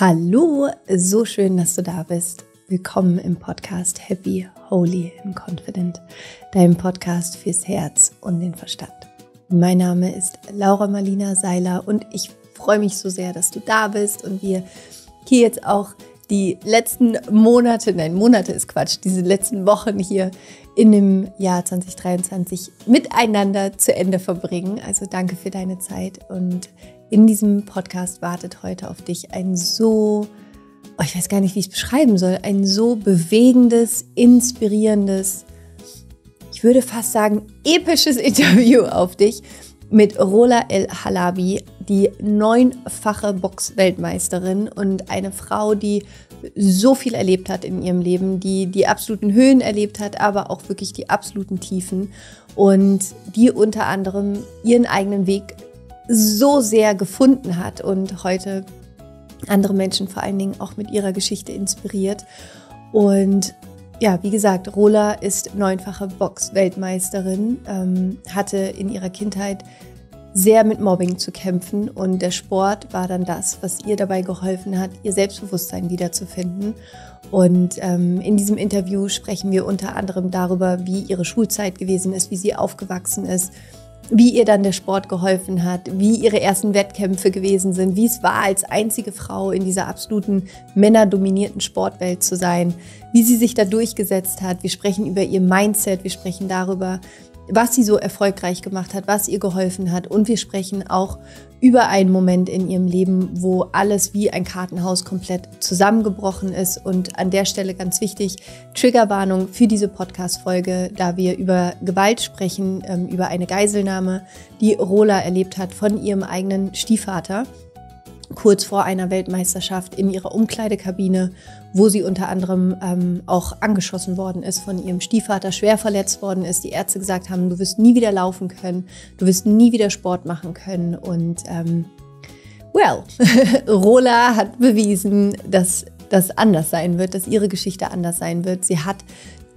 Hallo, so schön, dass du da bist. Willkommen im Podcast Happy, Holy and Confident, deinem Podcast fürs Herz und den Verstand. Mein Name ist Laura Marlina Seiler und ich freue mich so sehr, dass du da bist und wir hier jetzt auch die letzten Monate, nein, Monate ist Quatsch, diese letzten Wochen hier in dem Jahr 2023 miteinander zu Ende verbringen. Also danke für deine Zeit und in diesem Podcast wartet heute auf dich ein so, oh, ich weiß gar nicht, wie ich es beschreiben soll, ein so bewegendes, inspirierendes, ich würde fast sagen, episches Interview auf dich mit Rola El Halabi, die neunfache Boxweltmeisterin und eine Frau, die so viel erlebt hat in ihrem Leben, die die absoluten Höhen erlebt hat, aber auch wirklich die absoluten Tiefen und die unter anderem ihren eigenen Weg so sehr gefunden hat und heute andere Menschen vor allen Dingen auch mit ihrer Geschichte inspiriert. Und ja, wie gesagt, Rola ist neunfache Box-Weltmeisterin, ähm, hatte in ihrer Kindheit sehr mit Mobbing zu kämpfen und der Sport war dann das, was ihr dabei geholfen hat, ihr Selbstbewusstsein wiederzufinden. Und ähm, in diesem Interview sprechen wir unter anderem darüber, wie ihre Schulzeit gewesen ist, wie sie aufgewachsen ist, wie ihr dann der Sport geholfen hat, wie ihre ersten Wettkämpfe gewesen sind, wie es war, als einzige Frau in dieser absoluten männerdominierten Sportwelt zu sein, wie sie sich da durchgesetzt hat. Wir sprechen über ihr Mindset, wir sprechen darüber, was sie so erfolgreich gemacht hat, was ihr geholfen hat. Und wir sprechen auch über einen Moment in ihrem Leben, wo alles wie ein Kartenhaus komplett zusammengebrochen ist. Und an der Stelle ganz wichtig, Triggerwarnung für diese Podcast-Folge, da wir über Gewalt sprechen, ähm, über eine Geiselnahme, die Rola erlebt hat von ihrem eigenen Stiefvater kurz vor einer Weltmeisterschaft in ihrer Umkleidekabine wo sie unter anderem ähm, auch angeschossen worden ist von ihrem Stiefvater, schwer verletzt worden ist. Die Ärzte gesagt haben, du wirst nie wieder laufen können, du wirst nie wieder Sport machen können. Und ähm, well, Rola hat bewiesen, dass das anders sein wird, dass ihre Geschichte anders sein wird. Sie hat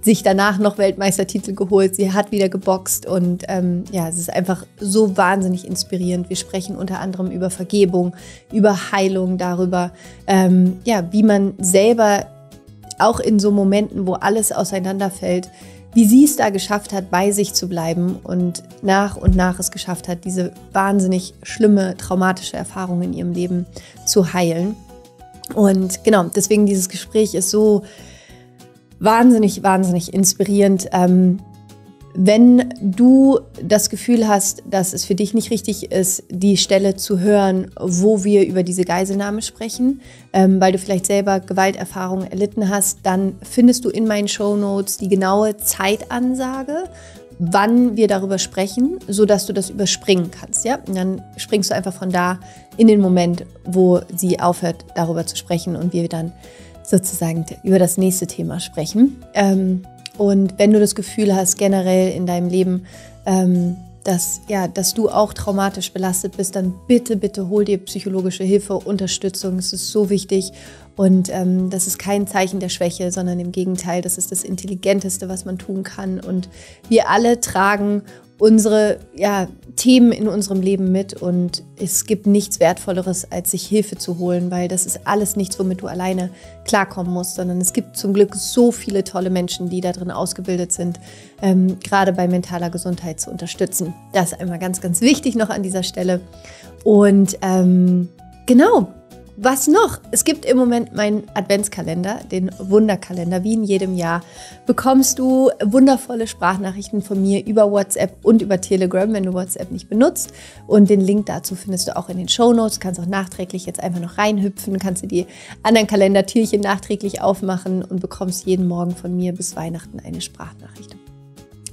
sich danach noch Weltmeistertitel geholt. Sie hat wieder geboxt und ähm, ja, es ist einfach so wahnsinnig inspirierend. Wir sprechen unter anderem über Vergebung, über Heilung, darüber, ähm, ja, wie man selber auch in so Momenten, wo alles auseinanderfällt, wie sie es da geschafft hat, bei sich zu bleiben und nach und nach es geschafft hat, diese wahnsinnig schlimme, traumatische Erfahrung in ihrem Leben zu heilen. Und genau, deswegen dieses Gespräch ist so wahnsinnig, wahnsinnig inspirierend. Ähm, wenn du das Gefühl hast, dass es für dich nicht richtig ist, die Stelle zu hören, wo wir über diese Geiselnahme sprechen, ähm, weil du vielleicht selber Gewalterfahrungen erlitten hast, dann findest du in meinen Shownotes die genaue Zeitansage, wann wir darüber sprechen, sodass du das überspringen kannst. Ja? Und dann springst du einfach von da in den Moment, wo sie aufhört, darüber zu sprechen und wir dann sozusagen über das nächste Thema sprechen. Ähm, und wenn du das Gefühl hast, generell in deinem Leben, ähm, dass, ja, dass du auch traumatisch belastet bist, dann bitte, bitte hol dir psychologische Hilfe, Unterstützung. Es ist so wichtig. Und ähm, das ist kein Zeichen der Schwäche, sondern im Gegenteil, das ist das Intelligenteste, was man tun kann. Und wir alle tragen unsere ja, Themen in unserem Leben mit und es gibt nichts Wertvolleres, als sich Hilfe zu holen, weil das ist alles nichts, womit du alleine klarkommen musst, sondern es gibt zum Glück so viele tolle Menschen, die da drin ausgebildet sind, ähm, gerade bei mentaler Gesundheit zu unterstützen. Das ist einmal ganz, ganz wichtig noch an dieser Stelle. Und ähm, genau, was noch? Es gibt im Moment meinen Adventskalender, den Wunderkalender. Wie in jedem Jahr bekommst du wundervolle Sprachnachrichten von mir über WhatsApp und über Telegram, wenn du WhatsApp nicht benutzt. Und den Link dazu findest du auch in den Show Notes. Kannst auch nachträglich jetzt einfach noch reinhüpfen, kannst du die anderen Kalendertürchen nachträglich aufmachen und bekommst jeden Morgen von mir bis Weihnachten eine Sprachnachricht.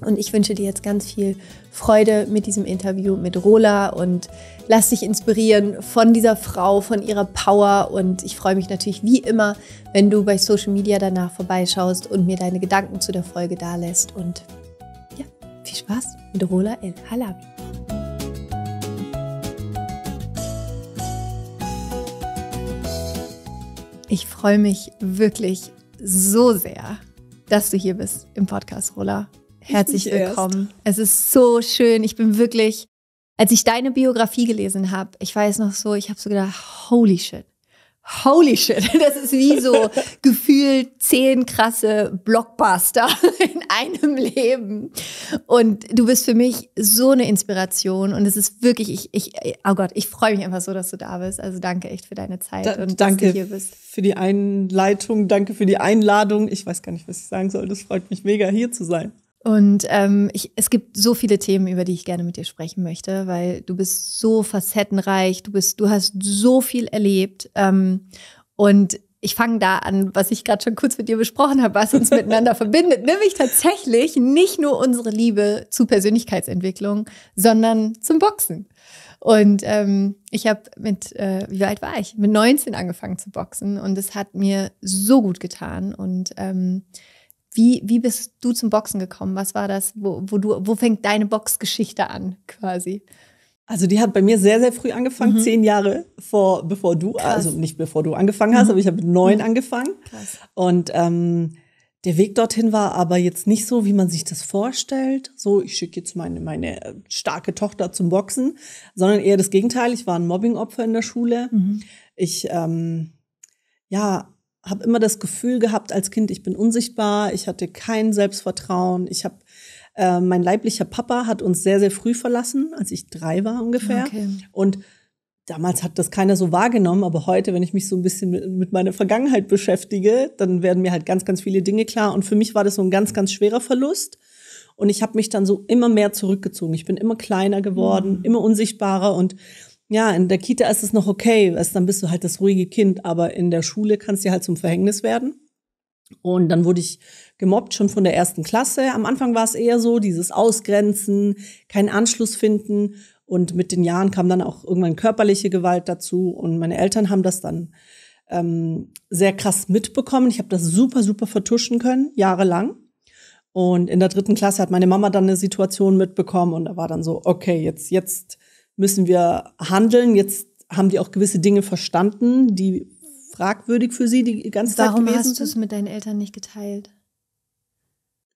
Und ich wünsche dir jetzt ganz viel Freude mit diesem Interview mit Rola und lass dich inspirieren von dieser Frau, von ihrer Power. Und ich freue mich natürlich wie immer, wenn du bei Social Media danach vorbeischaust und mir deine Gedanken zu der Folge dalässt. Und ja, viel Spaß mit Rola El Halabi. Ich freue mich wirklich so sehr, dass du hier bist im Podcast, Rola. Herzlich willkommen. Es ist so schön. Ich bin wirklich, als ich deine Biografie gelesen habe, ich weiß noch so, ich habe so gedacht, holy shit. Holy shit, das ist wie so gefühlt zehn krasse Blockbuster in einem Leben. Und du bist für mich so eine Inspiration und es ist wirklich, ich, ich oh Gott, ich freue mich einfach so, dass du da bist. Also danke echt für deine Zeit da, und danke dass du hier bist. für die Einleitung, danke für die Einladung. Ich weiß gar nicht, was ich sagen soll. Das freut mich mega, hier zu sein. Und ähm, ich, es gibt so viele Themen, über die ich gerne mit dir sprechen möchte, weil du bist so facettenreich, du bist, du hast so viel erlebt. Ähm, und ich fange da an, was ich gerade schon kurz mit dir besprochen habe, was uns miteinander verbindet, nämlich tatsächlich nicht nur unsere Liebe zu Persönlichkeitsentwicklung, sondern zum Boxen. Und ähm, ich habe mit, äh, wie alt war ich? Mit 19 angefangen zu boxen und es hat mir so gut getan und ähm, wie, wie bist du zum Boxen gekommen? Was war das? Wo, wo, du, wo fängt deine Boxgeschichte an quasi? Also die hat bei mir sehr, sehr früh angefangen, mhm. zehn Jahre vor, bevor du, Krass. also nicht bevor du angefangen hast, mhm. aber ich habe mit neun mhm. angefangen. Krass. Und ähm, der Weg dorthin war aber jetzt nicht so, wie man sich das vorstellt. So, ich schicke jetzt meine, meine äh, starke Tochter zum Boxen, sondern eher das Gegenteil. Ich war ein Mobbingopfer in der Schule. Mhm. Ich, ähm, ja, habe immer das Gefühl gehabt als Kind, ich bin unsichtbar, ich hatte kein Selbstvertrauen, ich hab, äh, mein leiblicher Papa hat uns sehr, sehr früh verlassen, als ich drei war ungefähr. Okay. Und damals hat das keiner so wahrgenommen, aber heute, wenn ich mich so ein bisschen mit, mit, meiner Vergangenheit beschäftige, dann werden mir halt ganz, ganz viele Dinge klar. Und für mich war das so ein ganz, ganz schwerer Verlust. Und ich habe mich dann so immer mehr zurückgezogen. Ich bin immer kleiner geworden, mhm. immer unsichtbarer und ja, in der Kita ist es noch okay, weißt, dann bist du halt das ruhige Kind, aber in der Schule kannst du halt zum Verhängnis werden. Und dann wurde ich gemobbt schon von der ersten Klasse. Am Anfang war es eher so, dieses Ausgrenzen, keinen Anschluss finden. Und mit den Jahren kam dann auch irgendwann körperliche Gewalt dazu. Und meine Eltern haben das dann ähm, sehr krass mitbekommen. Ich habe das super, super vertuschen können, jahrelang. Und in der dritten Klasse hat meine Mama dann eine Situation mitbekommen und da war dann so, okay, jetzt, jetzt müssen wir handeln. Jetzt haben die auch gewisse Dinge verstanden, die fragwürdig für sie die ganze Warum Zeit gewesen sind. Warum hast du es mit deinen Eltern nicht geteilt?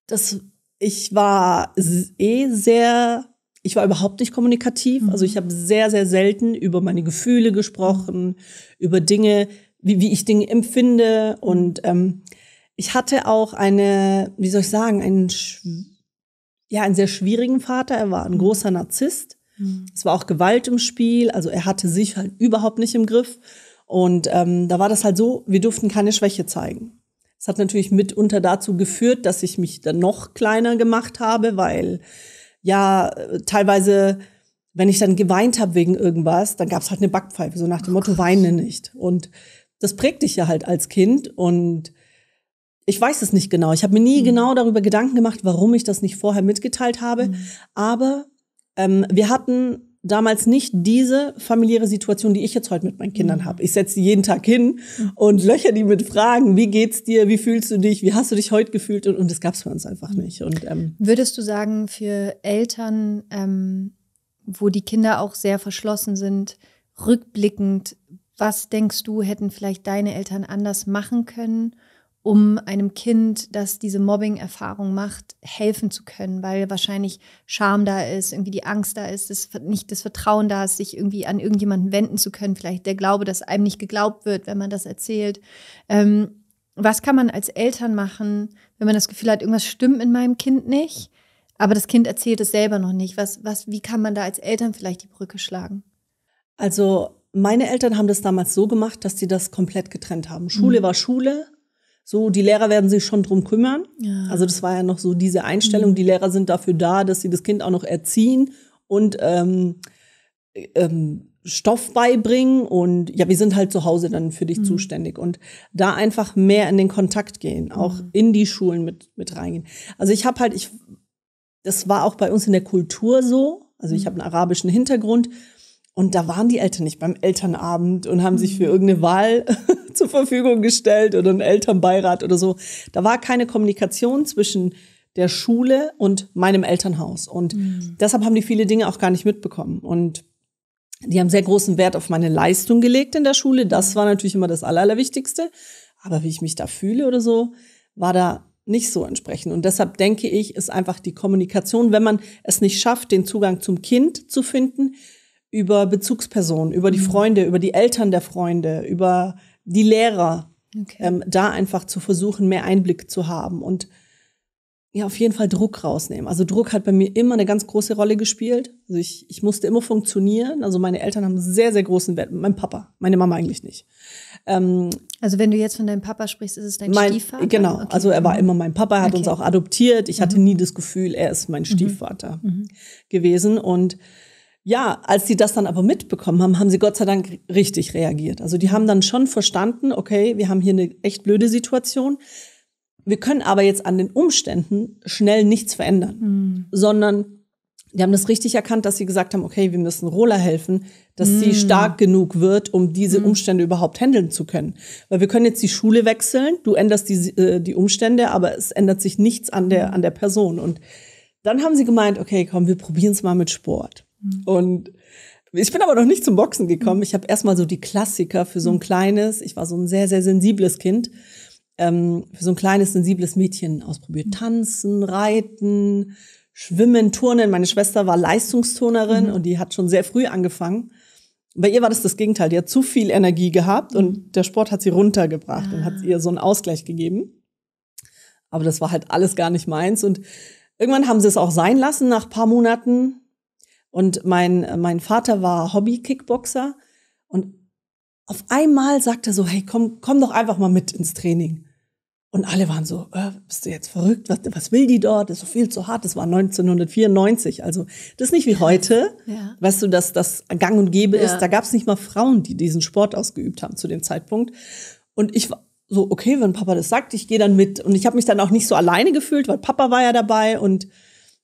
Das, ich war eh sehr, ich war überhaupt nicht kommunikativ. Mhm. Also ich mhm. habe sehr, sehr selten über meine Gefühle gesprochen, über Dinge, wie, wie ich Dinge empfinde. Und ähm, ich hatte auch eine, wie soll ich sagen, einen, ja, einen sehr schwierigen Vater. Er war ein mhm. großer Narzisst. Mhm. Es war auch Gewalt im Spiel, also er hatte sich halt überhaupt nicht im Griff. Und ähm, da war das halt so, wir durften keine Schwäche zeigen. Das hat natürlich mitunter dazu geführt, dass ich mich dann noch kleiner gemacht habe, weil ja äh, teilweise, wenn ich dann geweint habe wegen irgendwas, dann gab es halt eine Backpfeife, so nach dem oh, Motto, Gott. weine nicht. Und das prägt dich ja halt als Kind und ich weiß es nicht genau. Ich habe mir nie mhm. genau darüber Gedanken gemacht, warum ich das nicht vorher mitgeteilt habe. Mhm. Aber ähm, wir hatten damals nicht diese familiäre Situation, die ich jetzt heute mit meinen Kindern mhm. habe. Ich setze sie jeden Tag hin mhm. und löcher die mit Fragen, wie geht's dir, wie fühlst du dich, wie hast du dich heute gefühlt und, und das es bei uns einfach mhm. nicht. Und, ähm, Würdest du sagen, für Eltern, ähm, wo die Kinder auch sehr verschlossen sind, rückblickend, was denkst du, hätten vielleicht deine Eltern anders machen können? um einem Kind, das diese Mobbing-Erfahrung macht, helfen zu können, weil wahrscheinlich Scham da ist, irgendwie die Angst da ist, das, nicht das Vertrauen da ist, sich irgendwie an irgendjemanden wenden zu können, vielleicht der Glaube, dass einem nicht geglaubt wird, wenn man das erzählt. Ähm, was kann man als Eltern machen, wenn man das Gefühl hat, irgendwas stimmt in meinem Kind nicht, aber das Kind erzählt es selber noch nicht? Was, was, wie kann man da als Eltern vielleicht die Brücke schlagen? Also meine Eltern haben das damals so gemacht, dass sie das komplett getrennt haben. Schule mhm. war Schule, so, die Lehrer werden sich schon drum kümmern. Ja. Also das war ja noch so diese Einstellung, mhm. die Lehrer sind dafür da, dass sie das Kind auch noch erziehen und ähm, ähm, Stoff beibringen und ja, wir sind halt zu Hause dann für dich mhm. zuständig und da einfach mehr in den Kontakt gehen, auch mhm. in die Schulen mit, mit reingehen. Also ich habe halt, ich, das war auch bei uns in der Kultur so, also ich mhm. habe einen arabischen Hintergrund und da waren die Eltern nicht beim Elternabend und haben sich für irgendeine Wahl zur Verfügung gestellt oder einen Elternbeirat oder so. Da war keine Kommunikation zwischen der Schule und meinem Elternhaus. Und mhm. deshalb haben die viele Dinge auch gar nicht mitbekommen. Und die haben sehr großen Wert auf meine Leistung gelegt in der Schule. Das war natürlich immer das Allerwichtigste. Aber wie ich mich da fühle oder so, war da nicht so entsprechend. Und deshalb denke ich, ist einfach die Kommunikation, wenn man es nicht schafft, den Zugang zum Kind zu finden, über Bezugspersonen, über die mhm. Freunde, über die Eltern der Freunde, über die Lehrer, okay. ähm, da einfach zu versuchen, mehr Einblick zu haben und ja, auf jeden Fall Druck rausnehmen. Also Druck hat bei mir immer eine ganz große Rolle gespielt. Also ich, ich musste immer funktionieren. Also meine Eltern haben sehr, sehr großen Wert. Mein Papa, meine Mama eigentlich nicht. Ähm, also wenn du jetzt von deinem Papa sprichst, ist es dein mein, Stiefvater? Genau, okay. also er war immer mein Papa, er hat okay. uns auch adoptiert. Ich mhm. hatte nie das Gefühl, er ist mein mhm. Stiefvater mhm. gewesen. Und ja, als sie das dann aber mitbekommen haben, haben sie Gott sei Dank richtig reagiert. Also die haben dann schon verstanden, okay, wir haben hier eine echt blöde Situation. Wir können aber jetzt an den Umständen schnell nichts verändern, mhm. sondern die haben das richtig erkannt, dass sie gesagt haben, okay, wir müssen Rola helfen, dass mm. sie hm. stark genug wird, um diese hm. Umstände mm. überhaupt handeln zu können. Weil wir können jetzt die Schule wechseln, du änderst die, äh, die Umstände, aber es ändert sich nichts an der, hm. an der Person. Und dann haben sie gemeint, okay, komm, wir probieren es mal mit Sport. Mhm. Und ich bin aber noch nicht zum Boxen gekommen. Mhm. Ich habe erstmal so die Klassiker für so ein mhm. kleines, ich war so ein sehr, sehr sensibles Kind, ähm, für so ein kleines, sensibles Mädchen ausprobiert. Tanzen, Reiten, Schwimmen, Turnen. Meine Schwester war Leistungsturnerin mhm. und die hat schon sehr früh angefangen. Bei ihr war das das Gegenteil. Die hat zu viel Energie gehabt und der Sport hat sie runtergebracht ah. und hat ah. ihr so einen Ausgleich gegeben. Aber das war halt alles gar nicht meins. Und irgendwann haben sie es auch sein lassen nach paar Monaten und mein, äh, mein Vater war Hobby-Kickboxer und auf einmal sagt er so, hey, komm, komm doch einfach mal mit ins Training. Und alle waren so, äh, bist du jetzt verrückt? Was, was will die dort? Das ist so viel zu hart. Das war 1994. Also das ist nicht wie heute, ja. weißt du, dass das gang und gäbe ja. ist. Da gab es nicht mal Frauen, die diesen Sport ausgeübt haben zu dem Zeitpunkt. Und ich war so, okay, wenn Papa das sagt, ich gehe dann mit. Und ich habe mich dann auch nicht so alleine gefühlt, weil Papa war ja dabei und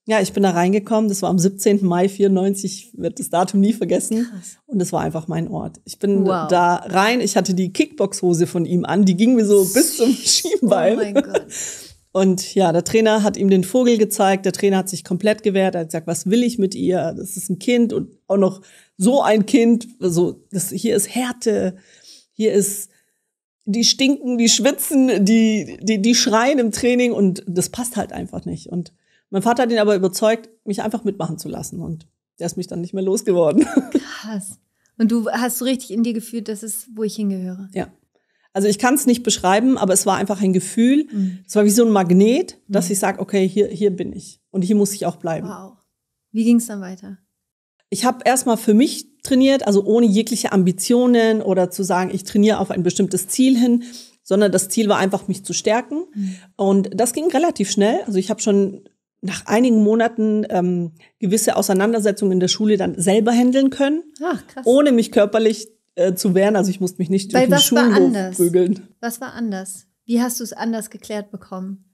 ja, ich bin da reingekommen. Das war am 17. Mai 94, wird das Datum nie vergessen. Krass. Und das war einfach mein Ort. Ich bin wow. da rein. Ich hatte die Kickboxhose von ihm an. Die ging mir so bis zum Schienbein. Oh mein Gott. Und ja, der Trainer hat ihm den Vogel gezeigt. Der Trainer hat sich komplett gewehrt. Er hat gesagt, was will ich mit ihr? Das ist ein Kind und auch noch so ein Kind. Also, das, hier ist Härte. Hier ist, die stinken, die schwitzen, die, die, die schreien im Training und das passt halt einfach nicht. Und mein Vater hat ihn aber überzeugt, mich einfach mitmachen zu lassen. Und der ist mich dann nicht mehr losgeworden. Krass. Und du hast so richtig in dir gefühlt, das ist, wo ich hingehöre. Ja. Also ich kann es nicht beschreiben, aber es war einfach ein Gefühl. Mhm. Es war wie so ein Magnet, mhm. dass mhm. ich sage, okay, hier, hier bin ich. Und hier muss ich auch bleiben. Wow. Wie ging es dann weiter? Ich habe erstmal für mich trainiert, also ohne jegliche Ambitionen oder zu sagen, ich trainiere auf ein bestimmtes Ziel hin, sondern das Ziel war einfach, mich zu stärken. Mhm. Und das ging relativ schnell. Also ich habe schon nach einigen Monaten ähm, gewisse Auseinandersetzungen in der Schule dann selber handeln können, Ach, krass. ohne mich körperlich äh, zu wehren. Also ich musste mich nicht Weil durch den Schulhof prügeln. Was war anders? Wie hast du es anders geklärt bekommen?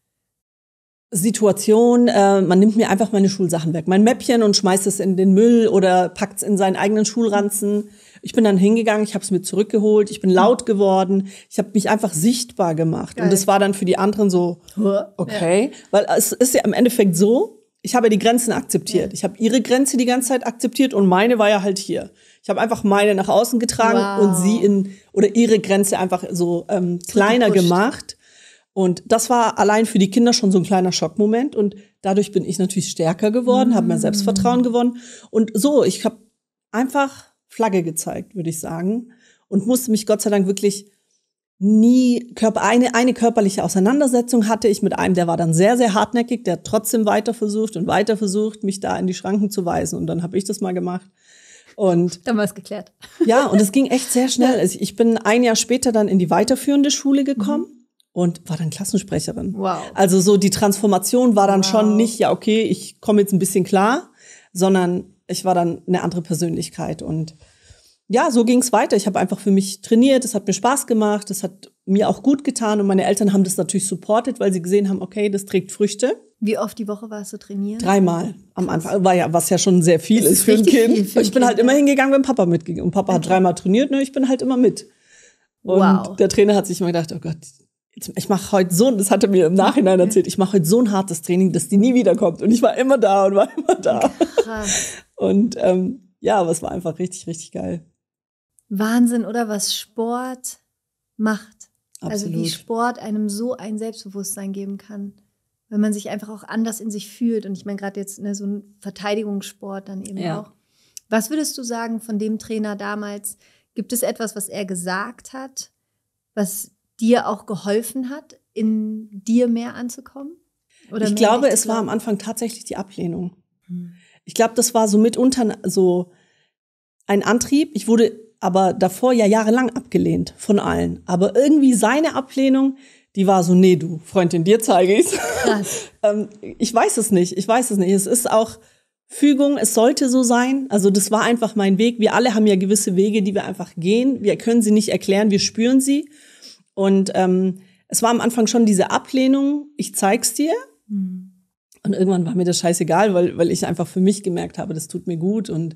Situation, äh, man nimmt mir einfach meine Schulsachen weg, mein Mäppchen und schmeißt es in den Müll oder packt es in seinen eigenen Schulranzen. Ich bin dann hingegangen, ich habe es mir zurückgeholt, ich bin laut geworden, ich habe mich einfach sichtbar gemacht. Geil. Und das war dann für die anderen so, okay, ja. weil es ist ja im Endeffekt so, ich habe ja die Grenzen akzeptiert. Ja. Ich habe ihre Grenze die ganze Zeit akzeptiert und meine war ja halt hier. Ich habe einfach meine nach außen getragen wow. und sie in oder ihre Grenze einfach so ähm, kleiner gemacht und das war allein für die Kinder schon so ein kleiner Schockmoment. Und dadurch bin ich natürlich stärker geworden, mhm. habe mehr mm. Selbstvertrauen gewonnen. Und so, ich habe einfach Flagge gezeigt, würde ich sagen. Und musste mich Gott sei Dank wirklich nie Körper, eine, eine körperliche Auseinandersetzung hatte ich mit einem, der war dann sehr, sehr hartnäckig, der hat trotzdem weiter versucht und weiter versucht, mich da in die Schranken zu weisen. Und dann habe ich das mal gemacht. Und dann war es geklärt. Ja, und es ging echt sehr schnell. Ja. Also ich bin ein Jahr später dann in die weiterführende Schule gekommen. Mhm und war dann Klassensprecherin. Wow. Also so die Transformation war dann wow. schon nicht, ja, okay, ich komme jetzt ein bisschen klar, sondern ich war dann eine andere Persönlichkeit. Und ja, so ging es weiter. Ich habe einfach für mich trainiert, es hat mir Spaß gemacht, es hat mir auch gut getan und meine Eltern haben das natürlich supportet, weil sie gesehen haben, okay, das trägt Früchte. Wie oft die Woche warst du trainieren? Dreimal am Anfang, war ja, was ja schon sehr viel ist, ist für ein Kind. Für ich bin kind, halt ja. Ne? immer hingegangen, wenn Papa mitging. Und Papa okay. hat dreimal trainiert, ne, ich bin halt immer mit. Und wow. der Trainer hat sich immer gedacht, oh Gott, ich mache heute so, das hat er mir im Nachhinein erzählt, ich mache heute so ein hartes Training, dass die nie wiederkommt. Und ich war immer da und war immer da. Und ähm, ja, aber es war einfach richtig, richtig geil. Wahnsinn, oder was Sport macht. Absolut. Also wie Sport einem so ein Selbstbewusstsein geben kann, wenn man sich einfach auch anders in sich fühlt. Und ich meine gerade jetzt ne, so ein Verteidigungssport dann eben ja. auch. Was würdest du sagen von dem Trainer damals? Gibt es etwas, was er gesagt hat, was dir auch geholfen hat, in dir mehr anzukommen? Oder ich glaube, es war am Anfang tatsächlich die Ablehnung. Hm. Ich glaube, das war so mitunter so ein Antrieb. Ich wurde aber davor ja jahrelang abgelehnt von allen. Aber irgendwie seine Ablehnung, die war so, nee, du Freundin, dir zeige ich's. ähm, ich weiß es nicht, ich weiß es nicht. Es ist auch Fügung, es sollte so sein. Also das war einfach mein Weg. Wir alle haben ja gewisse Wege, die wir einfach gehen. Wir können sie nicht erklären, wir spüren sie. Und ähm, es war am Anfang schon diese Ablehnung, ich zeig's dir. Mhm. Und irgendwann war mir das scheißegal, weil, weil ich einfach für mich gemerkt habe, das tut mir gut. Und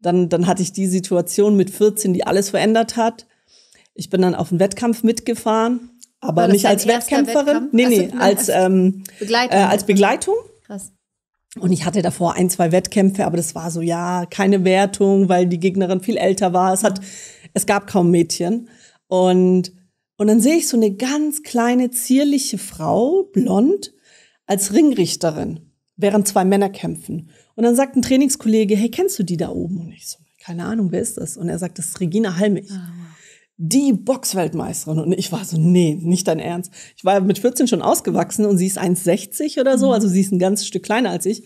dann, dann hatte ich die Situation mit 14, die alles verändert hat. Ich bin dann auf einen Wettkampf mitgefahren, aber nicht als Wettkämpferin. Wettkampf? Nee, nee, also, als, ähm, Begleitung. Äh, als Begleitung. Krass. Und ich hatte davor ein, zwei Wettkämpfe, aber das war so, ja, keine Wertung, weil die Gegnerin viel älter war. Es hat, es gab kaum Mädchen. Und und dann sehe ich so eine ganz kleine, zierliche Frau, blond, als Ringrichterin, während zwei Männer kämpfen. Und dann sagt ein Trainingskollege, hey, kennst du die da oben? Und ich so, keine Ahnung, wer ist das? Und er sagt, das ist Regina Halmich. Ah. Die Boxweltmeisterin. Und ich war so, nee, nicht dein Ernst. Ich war mit 14 schon ausgewachsen und sie ist 1,60 oder so, mhm. also sie ist ein ganzes Stück kleiner als ich.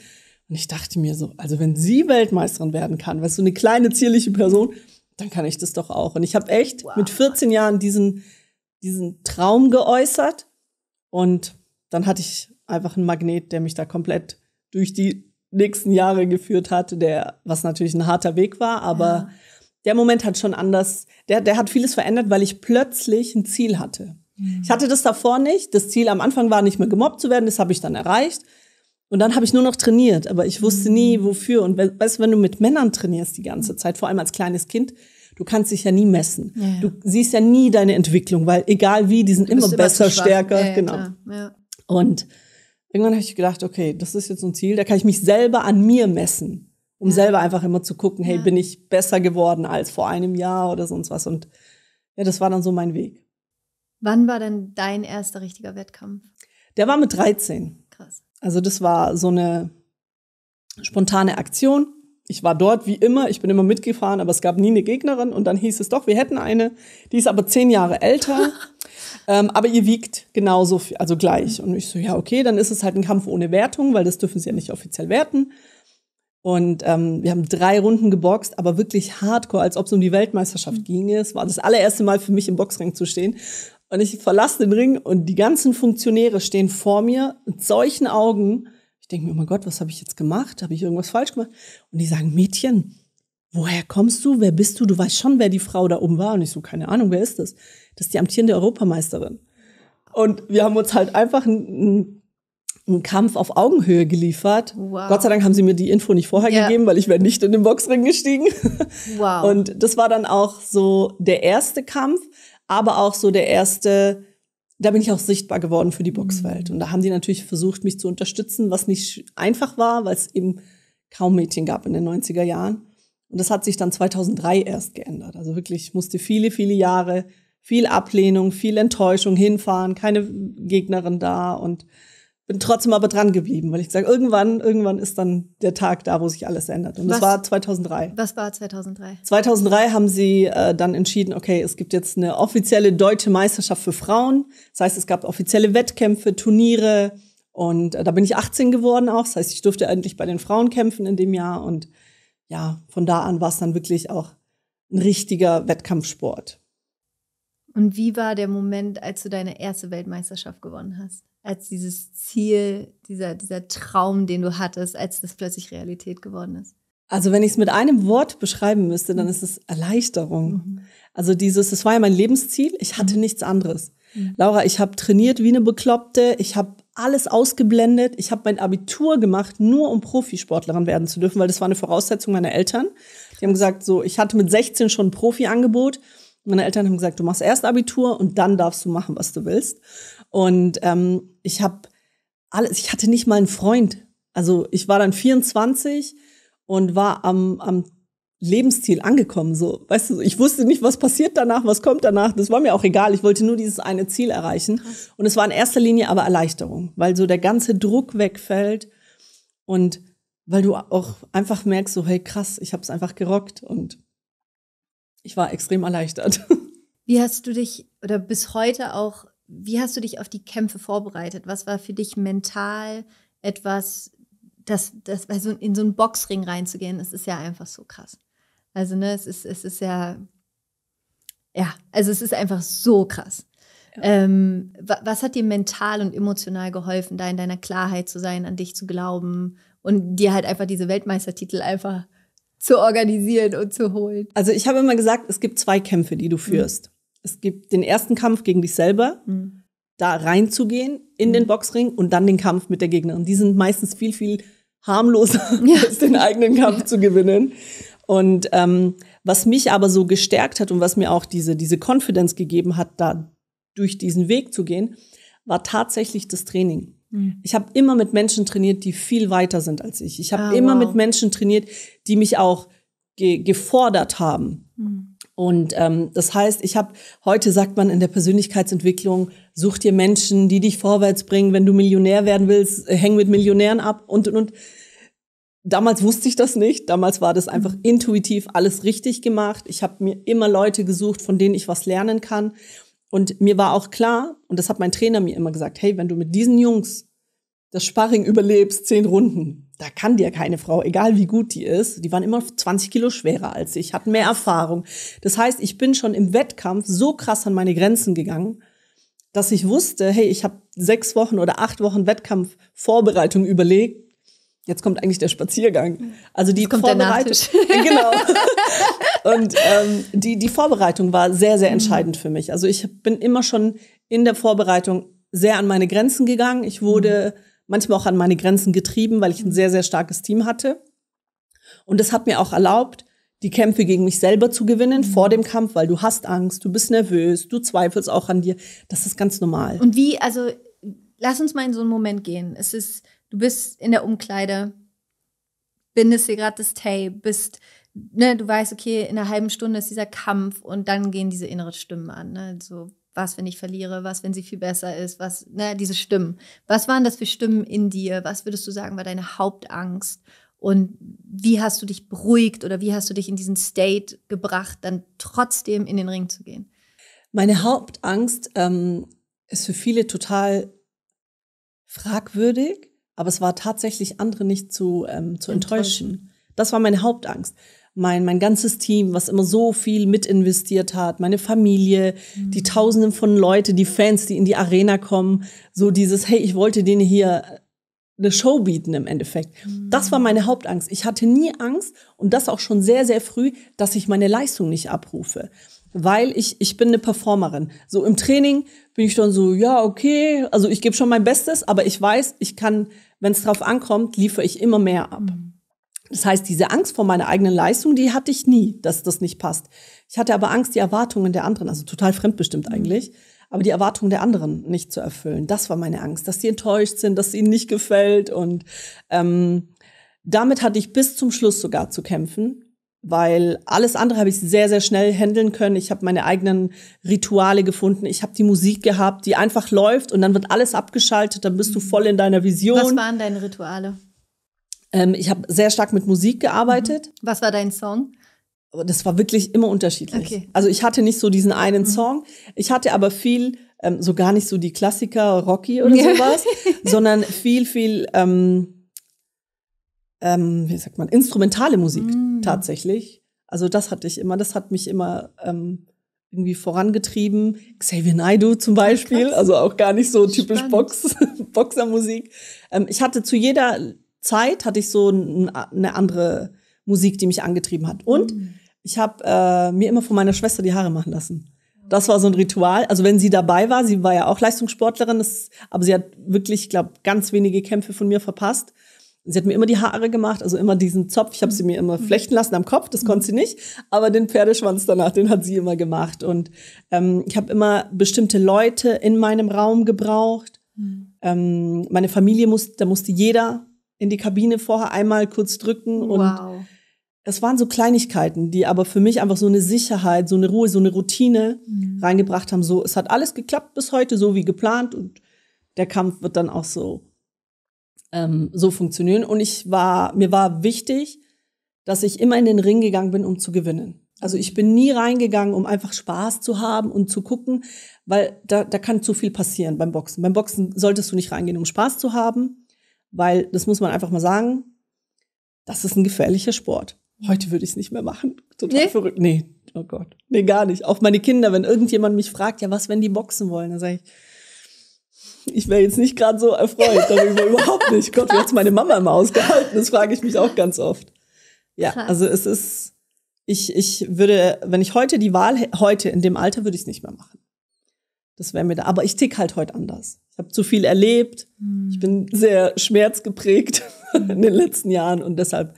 Und ich dachte mir so, also wenn sie Weltmeisterin werden kann, weißt du, so eine kleine, zierliche Person, dann kann ich das doch auch. Und ich habe echt wow. mit 14 Jahren diesen, diesen Traum geäußert und dann hatte ich einfach einen Magnet, der mich da komplett durch die nächsten Jahre geführt hatte, der, was natürlich ein harter Weg war, aber ja. der Moment hat schon anders, der, der hat vieles verändert, weil ich plötzlich ein Ziel hatte. Mhm. Ich hatte das davor nicht. Das Ziel am Anfang war nicht mehr gemobbt zu werden, das habe ich dann erreicht. Und dann habe ich nur noch trainiert, aber ich wusste mhm. nie wofür. Und weißt du, wenn du mit Männern trainierst die ganze Zeit, vor allem als kleines Kind, Du kannst dich ja nie messen. Ja, ja. Du siehst ja nie deine Entwicklung, weil egal wie, die sind immer, immer besser, stärker. Ja, genau. Und irgendwann habe ich gedacht, okay, das ist jetzt ein Ziel, da kann ich mich selber an mir messen, um selber einfach immer zu gucken, hey, bin ich besser geworden als vor einem Jahr oder sonst was. Und ja, das war dann so mein Weg. Wann war denn dein erster richtiger Wettkampf? Der war mit 13. Krass. Also das war so eine spontane Aktion ich war dort wie immer, ich bin immer mitgefahren, aber es gab nie eine Gegnerin. Und dann hieß es doch, wir hätten eine, die ist aber zehn Jahre älter, ähm, aber ihr wiegt genauso viel, also gleich. Und ich so, ja, okay, dann ist es halt ein Kampf ohne Wertung, weil das dürfen sie ja nicht offiziell werten. Und ähm, wir haben drei Runden geboxt, aber wirklich hardcore, als ob es um die Weltmeisterschaft mhm. ginge. Es war das allererste Mal für mich im Boxring zu stehen. Und ich verlasse den Ring und die ganzen Funktionäre stehen vor mir mit solchen Augen denke mir, oh mein Gott, was habe ich jetzt gemacht? Habe ich irgendwas falsch gemacht? Und die sagen, Mädchen, woher kommst du? Wer bist du? Du weißt schon, wer die Frau da oben war. Und ich so, keine Ahnung, wer ist das? Das ist die amtierende Europameisterin. Und wir haben uns halt einfach einen, einen Kampf auf Augenhöhe geliefert. Wow. Gott sei Dank haben sie mir die Info nicht vorher yeah. gegeben, weil ich wäre nicht in den Boxring gestiegen. Wow. Und das war dann auch so der erste Kampf, aber auch so der erste da bin ich auch sichtbar geworden für die mhm. Boxwelt. Und da haben sie natürlich versucht, mich zu unterstützen, was nicht einfach war, weil es eben kaum Mädchen gab in den 90er Jahren. Und das hat sich dann 2003 erst geändert. Also wirklich, ich musste viele, viele Jahre, viel Ablehnung, viel Enttäuschung hinfahren, keine Gegnerin da und bin trotzdem aber dran geblieben, weil ich sage, irgendwann, irgendwann ist dann der Tag da, wo sich alles ändert. Und was, das war 2003. Was war 2003? 2003 haben sie äh, dann entschieden, okay, es gibt jetzt eine offizielle deutsche Meisterschaft für Frauen. Das heißt, es gab offizielle Wettkämpfe, Turniere. Und äh, da bin ich 18 geworden auch. Das heißt, ich durfte endlich bei den Frauen kämpfen in dem Jahr. Und ja, von da an war es dann wirklich auch ein richtiger Wettkampfsport. Und wie war der Moment, als du deine erste Weltmeisterschaft gewonnen hast? als dieses Ziel, dieser, dieser Traum, den du hattest, als das plötzlich Realität geworden ist? Also wenn ich es mit einem Wort beschreiben müsste, dann ist es Erleichterung. Mhm. Also dieses, das war ja mein Lebensziel, ich hatte mhm. nichts anderes. Mhm. Laura, ich habe trainiert wie eine Bekloppte, ich habe alles ausgeblendet, ich habe mein Abitur gemacht, nur um Profisportlerin werden zu dürfen, weil das war eine Voraussetzung meiner Eltern. Die haben gesagt, so, ich hatte mit 16 schon ein Profi-Angebot. Meine Eltern haben gesagt, du machst erst Abitur und dann darfst du machen, was du willst. Und ähm, ich habe alles, ich hatte nicht mal einen Freund. Also ich war dann 24 und war am, am Lebensziel angekommen. So, weißt du, ich wusste nicht, was passiert danach, was kommt danach. Das war mir auch egal. Ich wollte nur dieses eine Ziel erreichen. Und es war in erster Linie aber Erleichterung, weil so der ganze Druck wegfällt und weil du auch einfach merkst, so hey krass, ich habe es einfach gerockt und ich war extrem erleichtert. Wie hast du dich oder bis heute auch wie hast du dich auf die Kämpfe vorbereitet? Was war für dich mental etwas, das, das also in so einen Boxring reinzugehen? Das ist ja einfach so krass. Also, ne, es ist, es ist ja, ja, also es ist einfach so krass. Ja. Ähm, was hat dir mental und emotional geholfen, da in deiner Klarheit zu sein, an dich zu glauben und dir halt einfach diese Weltmeistertitel einfach zu organisieren und zu holen? Also ich habe immer gesagt, es gibt zwei Kämpfe, die du mhm. führst. Mhm es gibt den ersten Kampf gegen dich selber, mhm. da reinzugehen in mhm. den Boxring und dann den Kampf mit der Gegnerin. Die sind meistens viel, viel harmloser, ja. als den eigenen Kampf zu gewinnen. Und ähm, was mich aber so gestärkt hat und was mir auch diese, diese Confidence gegeben hat, da durch diesen Weg zu gehen, war tatsächlich das Training. Mhm. Ich habe immer mit Menschen trainiert, die viel weiter sind als ich. Ich habe ah, immer wow. mit Menschen trainiert, die mich auch ge gefordert haben. Mhm. Und ähm, das heißt, ich habe, heute sagt man in der Persönlichkeitsentwicklung, such dir Menschen, die dich vorwärts bringen, wenn du Millionär werden willst, äh, häng mit Millionären ab und und und. Damals wusste ich das nicht. Damals war das einfach mhm. intuitiv alles richtig gemacht. Ich habe mir immer Leute gesucht, von denen ich was lernen kann. Und mir war auch klar, und das hat mein Trainer mir immer gesagt, hey, wenn du mit diesen Jungs das Sparring überlebst, zehn Runden, da kann dir keine Frau, egal wie gut die ist, die waren immer 20 Kilo schwerer als ich, hatten mehr Erfahrung. Das heißt, ich bin schon im Wettkampf so krass an meine Grenzen gegangen, dass ich wusste, hey, ich habe sechs Wochen oder acht Wochen Wettkampfvorbereitung überlegt. Jetzt kommt eigentlich der Spaziergang. Also die Vorbereitung. genau. Und ähm, die, die Vorbereitung war sehr, sehr mhm. entscheidend mhm. für mich. Also ich bin immer schon in der Vorbereitung sehr an meine Grenzen gegangen. Ich wurde mhm manchmal auch an meine Grenzen getrieben, weil ich ein sehr, sehr starkes Team hatte. Und das hat mir auch erlaubt, die Kämpfe gegen mich selber zu gewinnen mhm. vor dem Kampf, weil du hast Angst, du bist nervös, du zweifelst auch an dir. Das ist ganz normal. Und wie, also lass uns mal in so einen Moment gehen. Es ist, du bist in der Umkleide, bindest dir gerade das Tape, bist, ne, du weißt, okay, in einer halben Stunde ist dieser Kampf und dann gehen diese innere Stimmen an. Ne? So, was, wenn ich verliere, was, wenn sie viel besser ist, was, ne, diese Stimmen. Was waren das für Stimmen in dir? Was würdest du sagen, war deine Hauptangst? Und wie hast du dich beruhigt oder wie hast du dich in diesen State gebracht, dann trotzdem in den Ring zu gehen? Meine Hauptangst ähm, ist für viele total fragwürdig, aber es war tatsächlich, andere nicht zu, ähm, zu enttäuschen. enttäuschen. Das war meine Hauptangst mein, mein ganzes Team, was immer so viel mit investiert hat, meine Familie, mhm. die Tausenden von Leute, die Fans, die in die Arena kommen, so dieses, hey, ich wollte denen hier eine Show bieten im Endeffekt. Mhm. Das war meine Hauptangst. Ich hatte nie Angst und das auch schon sehr, sehr früh, dass ich meine Leistung nicht abrufe. Weil ich, ich bin eine Performerin. So im Training bin ich dann so, ja, okay, also ich gebe schon mein Bestes, aber ich weiß, ich kann, wenn es drauf ankommt, liefere ich immer mehr ab. Mhm. Das heißt, diese Angst vor meiner eigenen Leistung, die hatte ich nie, dass das nicht passt. Ich hatte aber Angst, die Erwartungen der anderen, also total fremdbestimmt mhm. eigentlich, aber die Erwartungen der anderen nicht zu erfüllen. Das war meine Angst, dass sie enttäuscht sind, dass es ihnen nicht gefällt. Und ähm, damit hatte ich bis zum Schluss sogar zu kämpfen, weil alles andere habe ich sehr, sehr schnell handeln können. Ich habe meine eigenen Rituale gefunden. Ich habe die Musik gehabt, die einfach läuft und dann wird alles abgeschaltet. Dann bist du mhm. voll in deiner Vision. Was waren deine Rituale? Ähm, ich habe sehr stark mit Musik gearbeitet. Mhm. Was war dein Song? Das war wirklich immer unterschiedlich. Okay. Also ich hatte nicht so diesen einen mhm. Song. Ich hatte aber viel, ähm, so gar nicht so die Klassiker, Rocky oder sowas, sondern viel, viel, ähm, ähm, wie sagt man, instrumentale Musik mhm. tatsächlich. Also das hatte ich immer, das hat mich immer ähm, irgendwie vorangetrieben. Xavier Naidoo zum oh Beispiel, also auch gar nicht so typisch Box, Boxermusik. Ähm, ich hatte zu jeder Zeit hatte ich so eine andere Musik, die mich angetrieben hat. Und mhm. ich habe äh, mir immer von meiner Schwester die Haare machen lassen. Das war so ein Ritual. Also wenn sie dabei war, sie war ja auch Leistungssportlerin, das, aber sie hat wirklich, ich glaube, ganz wenige Kämpfe von mir verpasst. Sie hat mir immer die Haare gemacht, also immer diesen Zopf. Ich habe sie mir immer mhm. flechten lassen am Kopf, das mhm. konnte sie nicht. Aber den Pferdeschwanz danach, den hat sie immer gemacht. Und ähm, ich habe immer bestimmte Leute in meinem Raum gebraucht. Mhm. Ähm, meine Familie musste, da musste jeder in die Kabine vorher einmal kurz drücken und wow. es waren so Kleinigkeiten, die aber für mich einfach so eine Sicherheit, so eine Ruhe, so eine Routine mhm. reingebracht haben. So, es hat alles geklappt bis heute, so wie geplant und der Kampf wird dann auch so, ähm, so funktionieren. Und ich war, mir war wichtig, dass ich immer in den Ring gegangen bin, um zu gewinnen. Also ich bin nie reingegangen, um einfach Spaß zu haben und zu gucken, weil da, da kann zu viel passieren beim Boxen. Beim Boxen solltest du nicht reingehen, um Spaß zu haben, weil das muss man einfach mal sagen, das ist ein gefährlicher Sport. Mhm. Heute würde ich es nicht mehr machen. Total nee. verrückt. Nee, oh Gott. Nee, gar nicht. Auch meine Kinder, wenn irgendjemand mich fragt, ja, was, wenn die boxen wollen, dann sage ich, ich wäre jetzt nicht gerade so erfreut darüber, überhaupt nicht. Gott, wie hat meine Mama immer ausgehalten? Das frage ich mich auch ganz oft. Ja, also es ist, ich, ich würde, wenn ich heute die Wahl, heute in dem Alter würde ich es nicht mehr machen. Das wäre mir da, aber ich tick halt heute anders habe zu viel erlebt. Ich bin mhm. sehr schmerzgeprägt in den mhm. letzten Jahren und deshalb.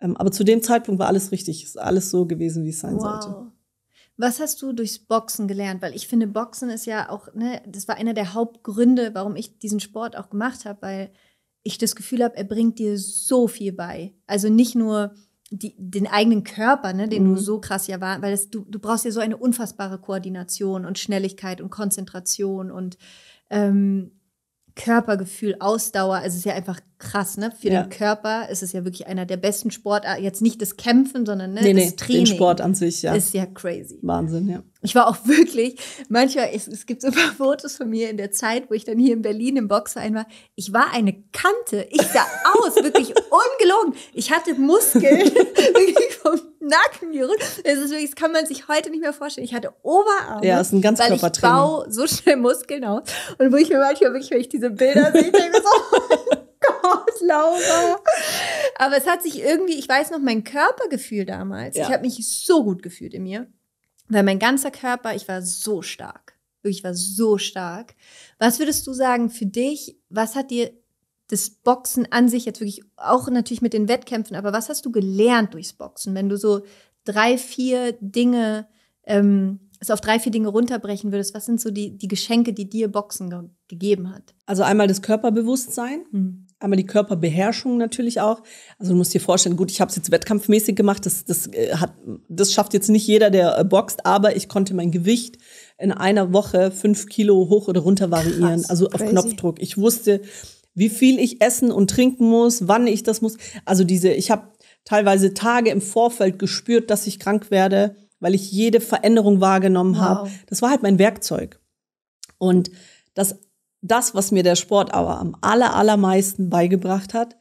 Ähm, aber zu dem Zeitpunkt war alles richtig, ist alles so gewesen, wie es sein wow. sollte. Was hast du durchs Boxen gelernt? Weil ich finde, Boxen ist ja auch, ne, das war einer der Hauptgründe, warum ich diesen Sport auch gemacht habe, weil ich das Gefühl habe, er bringt dir so viel bei. Also nicht nur die, den eigenen Körper, ne, den mhm. du so krass ja warst, weil das, du, du brauchst ja so eine unfassbare Koordination und Schnelligkeit und Konzentration und ähm, Körpergefühl, Ausdauer, also es ist ja einfach krass, ne? Für ja. den Körper ist es ja wirklich einer der besten Sportarten. Jetzt nicht das Kämpfen, sondern ne, nee, das nee, Training. Den Sport an sich, ja. Ist ja crazy. Wahnsinn, ja. Ich war auch wirklich, manchmal, es, es gibt so ein paar Fotos von mir in der Zeit, wo ich dann hier in Berlin im Boxverein war. Ich war eine Kante. Ich sah aus, wirklich ungelogen. Ich hatte Muskeln, wirklich vom Nacken, Nackenjuren. Das, ist wirklich, das kann man sich heute nicht mehr vorstellen. Ich hatte Oberarme. Ja, ist ein ganz weil ich baue so schnell Muskeln aus. Und wo ich mir manchmal wirklich, wenn ich diese Bilder sehe, denke so, oh mein Gott, Laura. Aber es hat sich irgendwie, ich weiß noch, mein Körpergefühl damals, ja. ich habe mich so gut gefühlt in mir, weil mein ganzer Körper, ich war so stark. Wirklich, ich war so stark. Was würdest du sagen für dich, was hat dir das Boxen an sich jetzt wirklich auch natürlich mit den Wettkämpfen, aber was hast du gelernt durchs Boxen, wenn du so drei, vier Dinge, ähm, es auf drei, vier Dinge runterbrechen würdest, was sind so die, die Geschenke, die dir Boxen ge gegeben hat? Also einmal das Körperbewusstsein, mhm. einmal die Körperbeherrschung natürlich auch. Also du musst dir vorstellen, gut, ich habe es jetzt wettkampfmäßig gemacht, das, das, äh, hat, das schafft jetzt nicht jeder, der äh, boxt, aber ich konnte mein Gewicht in einer Woche fünf Kilo hoch oder runter variieren, Krass, also auf Knopfdruck. Ich wusste, wie viel ich essen und trinken muss, wann ich das muss. Also diese, ich habe teilweise Tage im Vorfeld gespürt, dass ich krank werde, weil ich jede Veränderung wahrgenommen wow. habe. Das war halt mein Werkzeug. Und das, das, was mir der Sport aber am aller, allermeisten beigebracht hat,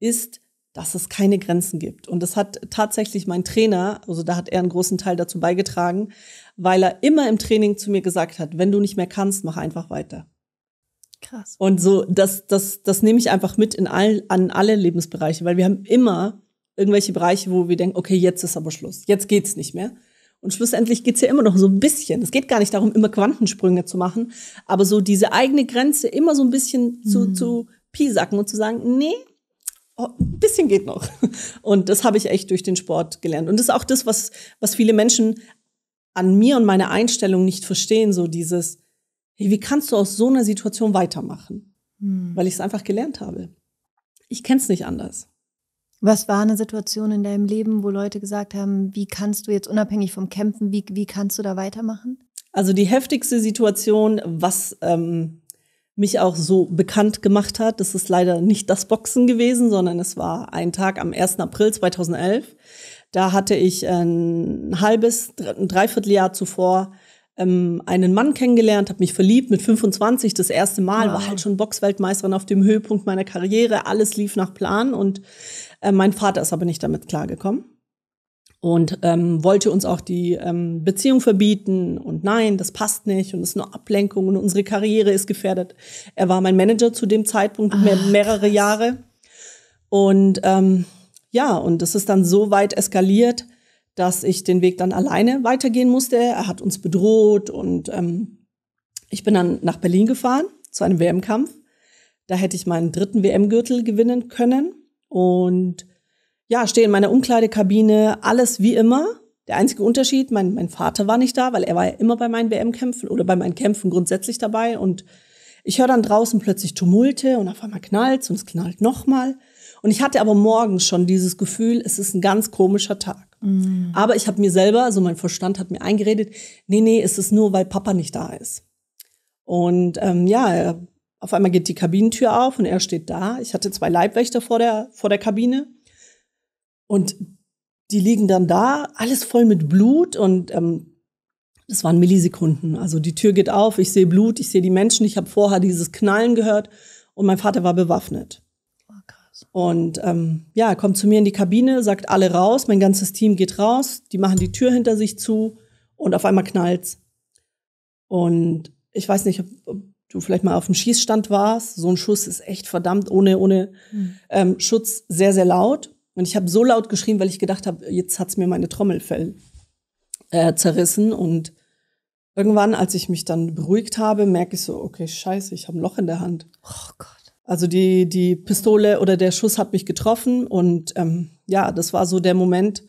ist, dass es keine Grenzen gibt. Und das hat tatsächlich mein Trainer, also da hat er einen großen Teil dazu beigetragen, weil er immer im Training zu mir gesagt hat, wenn du nicht mehr kannst, mach einfach weiter. Krass. Und so, das, das, das nehme ich einfach mit in all, an alle Lebensbereiche, weil wir haben immer irgendwelche Bereiche, wo wir denken, okay, jetzt ist aber Schluss, jetzt geht's nicht mehr. Und schlussendlich geht's ja immer noch so ein bisschen. Es geht gar nicht darum, immer Quantensprünge zu machen, aber so diese eigene Grenze immer so ein bisschen zu, mhm. zu piesacken und zu sagen, nee, oh, ein bisschen geht noch. Und das habe ich echt durch den Sport gelernt. Und das ist auch das, was, was viele Menschen an mir und meiner Einstellung nicht verstehen, so dieses, wie kannst du aus so einer Situation weitermachen? Hm. Weil ich es einfach gelernt habe. Ich kenne es nicht anders. Was war eine Situation in deinem Leben, wo Leute gesagt haben, wie kannst du jetzt unabhängig vom Kämpfen, wie, wie kannst du da weitermachen? Also die heftigste Situation, was ähm, mich auch so bekannt gemacht hat, das ist leider nicht das Boxen gewesen, sondern es war ein Tag am 1. April 2011. Da hatte ich ein halbes, ein Dreivierteljahr zuvor ähm, einen Mann kennengelernt, habe mich verliebt mit 25, das erste Mal, wow. war halt schon Boxweltmeisterin auf dem Höhepunkt meiner Karriere, alles lief nach Plan und äh, mein Vater ist aber nicht damit klargekommen und ähm, wollte uns auch die ähm, Beziehung verbieten und nein, das passt nicht und es ist nur Ablenkung und unsere Karriere ist gefährdet. Er war mein Manager zu dem Zeitpunkt Ach, mehr, mehrere krass. Jahre und ähm, ja, und das ist dann so weit eskaliert, dass ich den Weg dann alleine weitergehen musste. Er hat uns bedroht und ähm, ich bin dann nach Berlin gefahren zu einem WM-Kampf. Da hätte ich meinen dritten WM-Gürtel gewinnen können und ja, stehe in meiner Umkleidekabine, alles wie immer. Der einzige Unterschied, mein, mein Vater war nicht da, weil er war ja immer bei meinen WM-Kämpfen oder bei meinen Kämpfen grundsätzlich dabei und ich höre dann draußen plötzlich Tumulte und auf einmal knallt es und es knallt nochmal. Und ich hatte aber morgens schon dieses Gefühl, es ist ein ganz komischer Tag. Mhm. Aber ich habe mir selber, so also mein Verstand hat mir eingeredet, nee, nee, es ist nur, weil Papa nicht da ist. Und ähm, ja, auf einmal geht die Kabinentür auf und er steht da. Ich hatte zwei Leibwächter vor der, vor der Kabine. Und die liegen dann da, alles voll mit Blut und ähm, das waren Millisekunden. Also die Tür geht auf, ich sehe Blut, ich sehe die Menschen, ich habe vorher dieses Knallen gehört und mein Vater war bewaffnet. Und ähm, ja, kommt zu mir in die Kabine, sagt alle raus, mein ganzes Team geht raus, die machen die Tür hinter sich zu und auf einmal knallt's. Und ich weiß nicht, ob, du vielleicht mal auf dem Schießstand warst. So ein Schuss ist echt verdammt ohne, ohne mhm. ähm, Schutz sehr, sehr laut. Und ich habe so laut geschrien, weil ich gedacht habe, jetzt hat's mir meine Trommelfell äh, zerrissen. Und irgendwann, als ich mich dann beruhigt habe, merke ich so, okay, scheiße, ich habe ein Loch in der Hand. Oh Gott. Also die, die Pistole oder der Schuss hat mich getroffen und ähm, ja, das war so der Moment,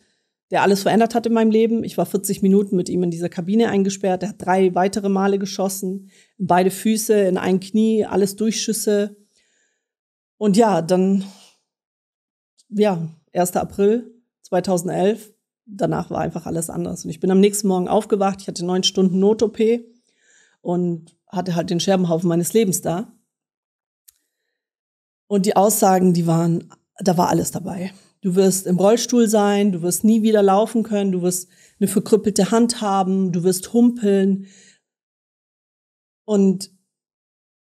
der alles verändert hat in meinem Leben. Ich war 40 Minuten mit ihm in dieser Kabine eingesperrt. Er hat drei weitere Male geschossen, beide Füße, in ein Knie, alles Durchschüsse. Und ja, dann, ja, 1. April 2011, danach war einfach alles anders. Und ich bin am nächsten Morgen aufgewacht, ich hatte neun Stunden Not-OP und hatte halt den Scherbenhaufen meines Lebens da. Und die Aussagen, die waren, da war alles dabei. Du wirst im Rollstuhl sein, du wirst nie wieder laufen können, du wirst eine verkrüppelte Hand haben, du wirst humpeln. Und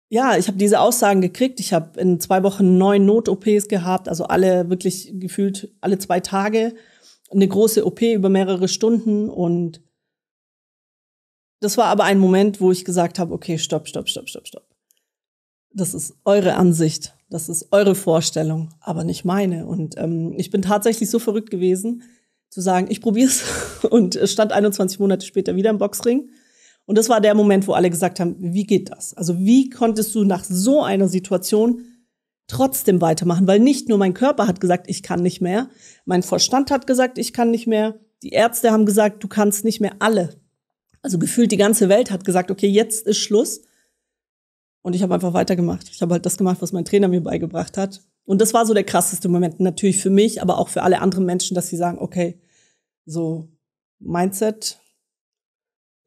ja, ich habe diese Aussagen gekriegt. Ich habe in zwei Wochen neun Not-OPs gehabt, also alle wirklich gefühlt alle zwei Tage eine große OP über mehrere Stunden. Und das war aber ein Moment, wo ich gesagt habe, okay, stopp, stopp, stopp, stopp, stopp. Das ist eure Ansicht das ist eure Vorstellung, aber nicht meine. Und ähm, ich bin tatsächlich so verrückt gewesen, zu sagen, ich probier's und stand 21 Monate später wieder im Boxring. Und das war der Moment, wo alle gesagt haben, wie geht das? Also wie konntest du nach so einer Situation trotzdem weitermachen? Weil nicht nur mein Körper hat gesagt, ich kann nicht mehr, mein Verstand hat gesagt, ich kann nicht mehr, die Ärzte haben gesagt, du kannst nicht mehr alle. Also gefühlt die ganze Welt hat gesagt, okay, jetzt ist Schluss. Und ich habe einfach weitergemacht. Ich habe halt das gemacht, was mein Trainer mir beigebracht hat. Und das war so der krasseste Moment natürlich für mich, aber auch für alle anderen Menschen, dass sie sagen, okay, so Mindset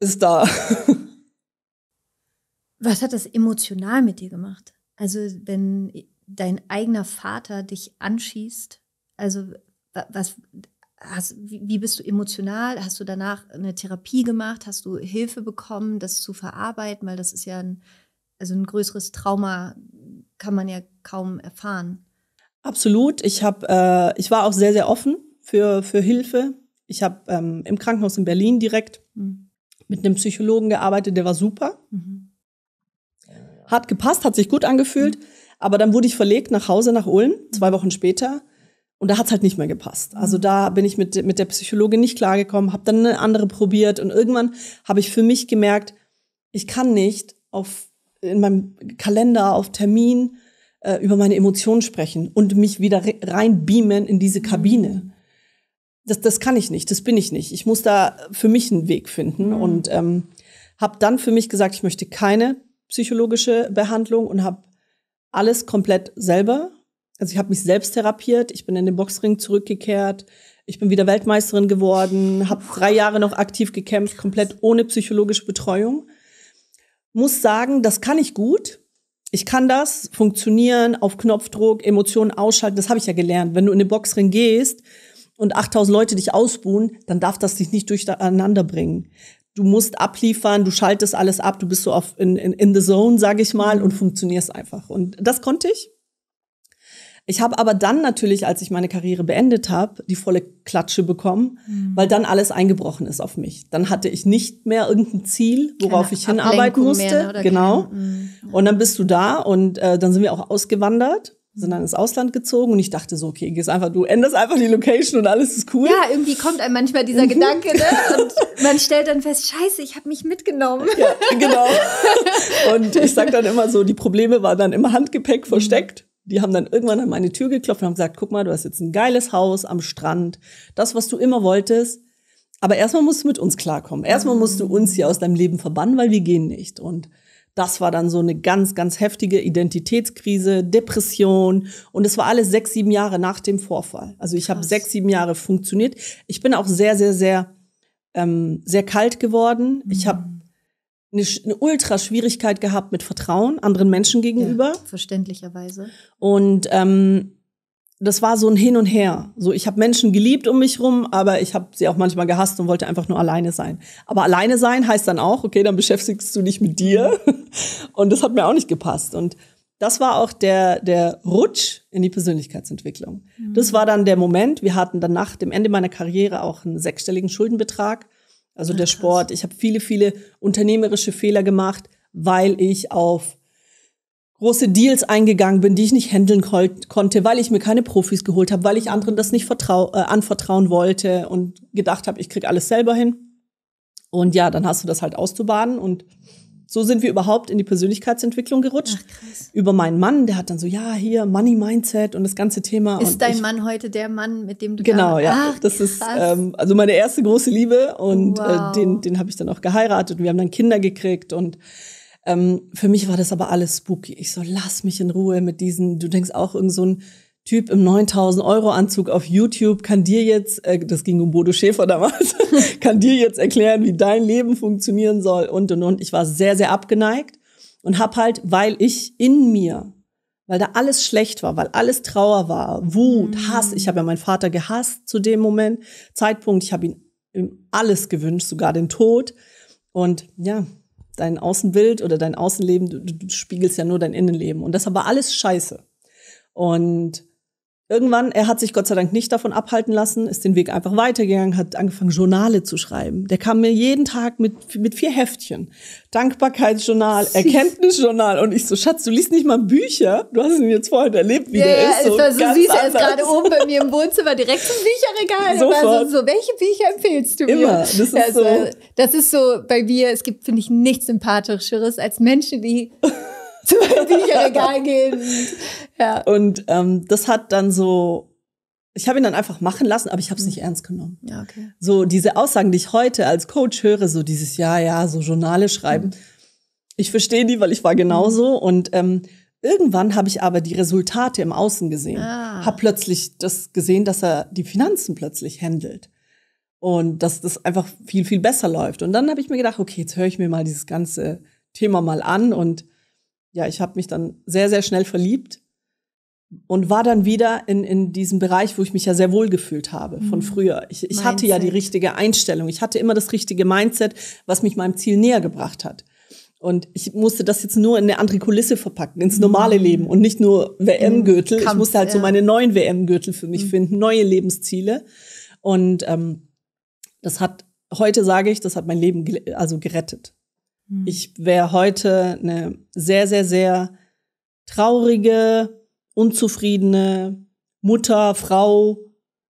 ist da. Was hat das emotional mit dir gemacht? Also wenn dein eigener Vater dich anschießt, also was hast, wie bist du emotional? Hast du danach eine Therapie gemacht? Hast du Hilfe bekommen, das zu verarbeiten? Weil das ist ja ein also ein größeres Trauma kann man ja kaum erfahren. Absolut. Ich habe, äh, ich war auch sehr, sehr offen für, für Hilfe. Ich habe ähm, im Krankenhaus in Berlin direkt mhm. mit einem Psychologen gearbeitet, der war super. Mhm. Hat gepasst, hat sich gut angefühlt. Mhm. Aber dann wurde ich verlegt nach Hause, nach Ulm, mhm. zwei Wochen später. Und da hat es halt nicht mehr gepasst. Mhm. Also da bin ich mit, mit der Psychologin nicht klargekommen, habe dann eine andere probiert. Und irgendwann habe ich für mich gemerkt, ich kann nicht auf in meinem Kalender auf Termin äh, über meine Emotionen sprechen und mich wieder reinbeamen in diese mhm. Kabine. Das, das kann ich nicht, das bin ich nicht. Ich muss da für mich einen Weg finden mhm. und ähm, habe dann für mich gesagt, ich möchte keine psychologische Behandlung und habe alles komplett selber. Also ich habe mich selbst therapiert, ich bin in den Boxring zurückgekehrt, ich bin wieder Weltmeisterin geworden, habe drei Jahre noch aktiv gekämpft, komplett ohne psychologische Betreuung muss sagen, das kann ich gut. Ich kann das funktionieren, auf Knopfdruck, Emotionen ausschalten. Das habe ich ja gelernt. Wenn du in den Boxring gehst und 8000 Leute dich ausbuhen, dann darf das dich nicht durcheinander bringen. Du musst abliefern, du schaltest alles ab, du bist so auf in, in, in the zone, sage ich mal, und mhm. funktionierst einfach. Und das konnte ich. Ich habe aber dann natürlich, als ich meine Karriere beendet habe, die volle Klatsche bekommen, mhm. weil dann alles eingebrochen ist auf mich. Dann hatte ich nicht mehr irgendein Ziel, worauf keine ich hinarbeiten musste. Mehr, ne, genau. Mhm. Und dann bist du da und äh, dann sind wir auch ausgewandert sind dann ins Ausland gezogen und ich dachte so, okay, gehst einfach, du änderst einfach die Location und alles ist cool. Ja, irgendwie kommt einem manchmal dieser mhm. Gedanke, ne? Und man stellt dann fest, scheiße, ich habe mich mitgenommen. Ja, genau. Und ich sag dann immer so, die Probleme waren dann im Handgepäck versteckt die haben dann irgendwann an meine Tür geklopft und haben gesagt, guck mal, du hast jetzt ein geiles Haus am Strand, das, was du immer wolltest. Aber erstmal musst du mit uns klarkommen. Erstmal musst du uns hier aus deinem Leben verbannen, weil wir gehen nicht. Und das war dann so eine ganz, ganz heftige Identitätskrise, Depression. Und es war alles sechs, sieben Jahre nach dem Vorfall. Also ich habe sechs, sieben Jahre funktioniert. Ich bin auch sehr, sehr, sehr, ähm, sehr kalt geworden. Ich mhm. habe eine, eine Ultra-Schwierigkeit gehabt mit Vertrauen anderen Menschen gegenüber. Ja, verständlicherweise. Und ähm, das war so ein Hin und Her. So, ich habe Menschen geliebt um mich rum, aber ich habe sie auch manchmal gehasst und wollte einfach nur alleine sein. Aber alleine sein heißt dann auch, okay, dann beschäftigst du dich mit dir. Und das hat mir auch nicht gepasst. Und das war auch der, der Rutsch in die Persönlichkeitsentwicklung. Mhm. Das war dann der Moment, wir hatten dann nach dem Ende meiner Karriere auch einen sechsstelligen Schuldenbetrag also der ah, Sport. Ich habe viele, viele unternehmerische Fehler gemacht, weil ich auf große Deals eingegangen bin, die ich nicht handeln konnte, weil ich mir keine Profis geholt habe, weil ich anderen das nicht vertrau äh, anvertrauen wollte und gedacht habe, ich krieg alles selber hin. Und ja, dann hast du das halt auszubaden und so sind wir überhaupt in die Persönlichkeitsentwicklung gerutscht. Ach, krass. Über meinen Mann, der hat dann so, ja, hier, Money Mindset und das ganze Thema. Ist dein ich, Mann heute der Mann, mit dem du Genau, ja. Ach, das krass. ist ähm, also meine erste große Liebe und äh, wow. äh, den, den habe ich dann auch geheiratet und wir haben dann Kinder gekriegt und ähm, für mich war das aber alles spooky. Ich so, lass mich in Ruhe mit diesen, du denkst auch irgend so ein Typ im 9000-Euro-Anzug auf YouTube kann dir jetzt, äh, das ging um Bodo Schäfer damals, kann dir jetzt erklären, wie dein Leben funktionieren soll und und und. Ich war sehr, sehr abgeneigt und hab halt, weil ich in mir, weil da alles schlecht war, weil alles Trauer war, Wut, mhm. Hass. Ich habe ja meinen Vater gehasst zu dem Moment, Zeitpunkt. Ich habe ihm, alles gewünscht, sogar den Tod. Und ja, dein Außenbild oder dein Außenleben, du, du spiegelst ja nur dein Innenleben. Und das war alles scheiße. Und Irgendwann, er hat sich Gott sei Dank nicht davon abhalten lassen, ist den Weg einfach weitergegangen, hat angefangen, Journale zu schreiben. Der kam mir jeden Tag mit, mit vier Heftchen. Dankbarkeitsjournal, Erkenntnisjournal. Und ich so, Schatz, du liest nicht mal Bücher. Du hast ihn jetzt vorher erlebt, wie ja, der ja, ist. So, so siehst er ist gerade oben bei mir im Wohnzimmer direkt zum Bücherregal. So, so, welche Bücher empfehlst du mir? Immer. Das ist, also, so. das ist so bei mir, es gibt, finde ich, nichts Sympathischeres als Menschen, die zu meinem Bücherregal gehen. Ja. Und ähm, das hat dann so, ich habe ihn dann einfach machen lassen, aber ich habe es mhm. nicht ernst genommen. Ja, okay. So diese Aussagen, die ich heute als Coach höre, so dieses Ja, ja, so Journale schreiben, mhm. ich verstehe die, weil ich war genauso. Mhm. Und ähm, irgendwann habe ich aber die Resultate im Außen gesehen. Ah. Habe plötzlich das gesehen, dass er die Finanzen plötzlich handelt und dass das einfach viel, viel besser läuft. Und dann habe ich mir gedacht, okay, jetzt höre ich mir mal dieses ganze Thema mal an und ja, ich habe mich dann sehr, sehr schnell verliebt und war dann wieder in, in diesem Bereich, wo ich mich ja sehr wohl gefühlt habe von mhm. früher. Ich, ich hatte ja die richtige Einstellung. Ich hatte immer das richtige Mindset, was mich meinem Ziel näher gebracht hat. Und ich musste das jetzt nur in eine andere Kulisse verpacken, ins normale mhm. Leben und nicht nur WM-Gürtel. Ich musste halt so meine neuen WM-Gürtel für mich mhm. finden, neue Lebensziele. Und ähm, das hat, heute sage ich, das hat mein Leben also gerettet. Mhm. Ich wäre heute eine sehr, sehr, sehr traurige, unzufriedene Mutter, Frau,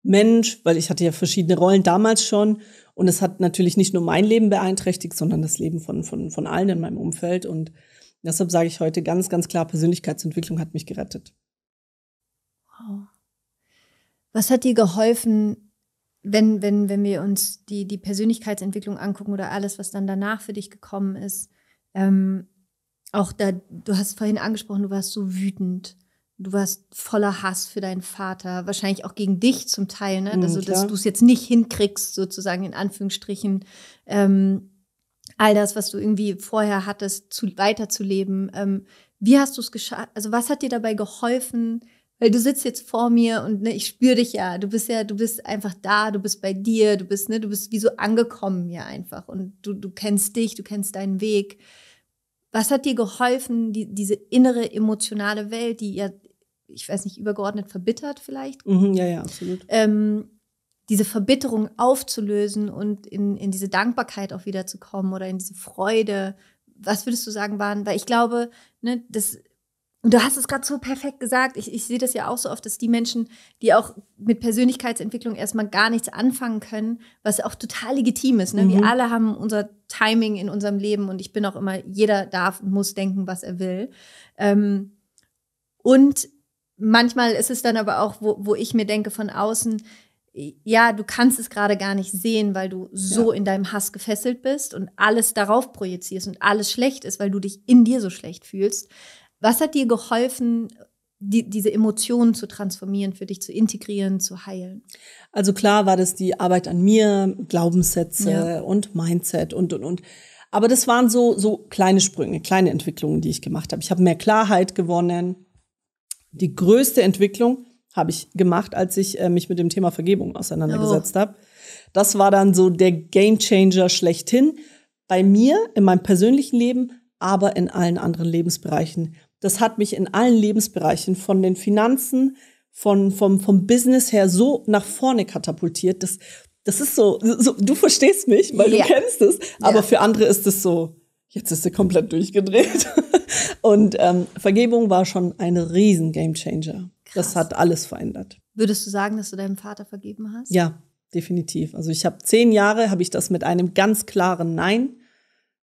Mensch, weil ich hatte ja verschiedene Rollen damals schon. Und es hat natürlich nicht nur mein Leben beeinträchtigt, sondern das Leben von, von, von allen in meinem Umfeld. Und deshalb sage ich heute ganz, ganz klar, Persönlichkeitsentwicklung hat mich gerettet. Wow. Was hat dir geholfen, wenn, wenn, wenn wir uns die, die Persönlichkeitsentwicklung angucken oder alles, was dann danach für dich gekommen ist, ähm, auch da, du hast vorhin angesprochen, du warst so wütend. Du warst voller Hass für deinen Vater, wahrscheinlich auch gegen dich zum Teil, ne? Also, mhm, dass du es jetzt nicht hinkriegst, sozusagen in Anführungsstrichen, ähm, all das, was du irgendwie vorher hattest, zu, weiterzuleben. Ähm, wie hast du es geschafft? Also, was hat dir dabei geholfen, weil du sitzt jetzt vor mir und ne, ich spüre dich ja. Du bist ja, du bist einfach da, du bist bei dir, du bist, ne, du bist wie so angekommen ja einfach. Und du, du kennst dich, du kennst deinen Weg. Was hat dir geholfen, die, diese innere emotionale Welt, die ja, ich weiß nicht, übergeordnet verbittert vielleicht? Mhm, ja, ja, absolut. Ähm, diese Verbitterung aufzulösen und in, in diese Dankbarkeit auch wiederzukommen oder in diese Freude. Was würdest du sagen, waren? Weil ich glaube, ne, das und du hast es gerade so perfekt gesagt. Ich, ich sehe das ja auch so oft, dass die Menschen, die auch mit Persönlichkeitsentwicklung erstmal gar nichts anfangen können, was auch total legitim ist. Ne? Mhm. Wir alle haben unser Timing in unserem Leben und ich bin auch immer, jeder darf und muss denken, was er will. Ähm, und manchmal ist es dann aber auch, wo, wo ich mir denke von außen, ja, du kannst es gerade gar nicht sehen, weil du so ja. in deinem Hass gefesselt bist und alles darauf projizierst und alles schlecht ist, weil du dich in dir so schlecht fühlst. Was hat dir geholfen, die, diese Emotionen zu transformieren, für dich zu integrieren, zu heilen? Also klar war das die Arbeit an mir, Glaubenssätze ja. und Mindset und, und, und. Aber das waren so, so kleine Sprünge, kleine Entwicklungen, die ich gemacht habe. Ich habe mehr Klarheit gewonnen. Die größte Entwicklung habe ich gemacht, als ich äh, mich mit dem Thema Vergebung auseinandergesetzt oh. habe. Das war dann so der Gamechanger schlechthin bei mir, in meinem persönlichen Leben, aber in allen anderen Lebensbereichen das hat mich in allen Lebensbereichen von den Finanzen, von, vom, vom Business her so nach vorne katapultiert. Das, das ist so, so du verstehst mich, weil ja. du kennst es, aber ja. für andere ist es so, jetzt ist sie komplett durchgedreht. Und ähm, Vergebung war schon ein riesen Gamechanger. Das hat alles verändert. Würdest du sagen, dass du deinem Vater vergeben hast? Ja, definitiv. Also ich habe zehn Jahre, habe ich das mit einem ganz klaren Nein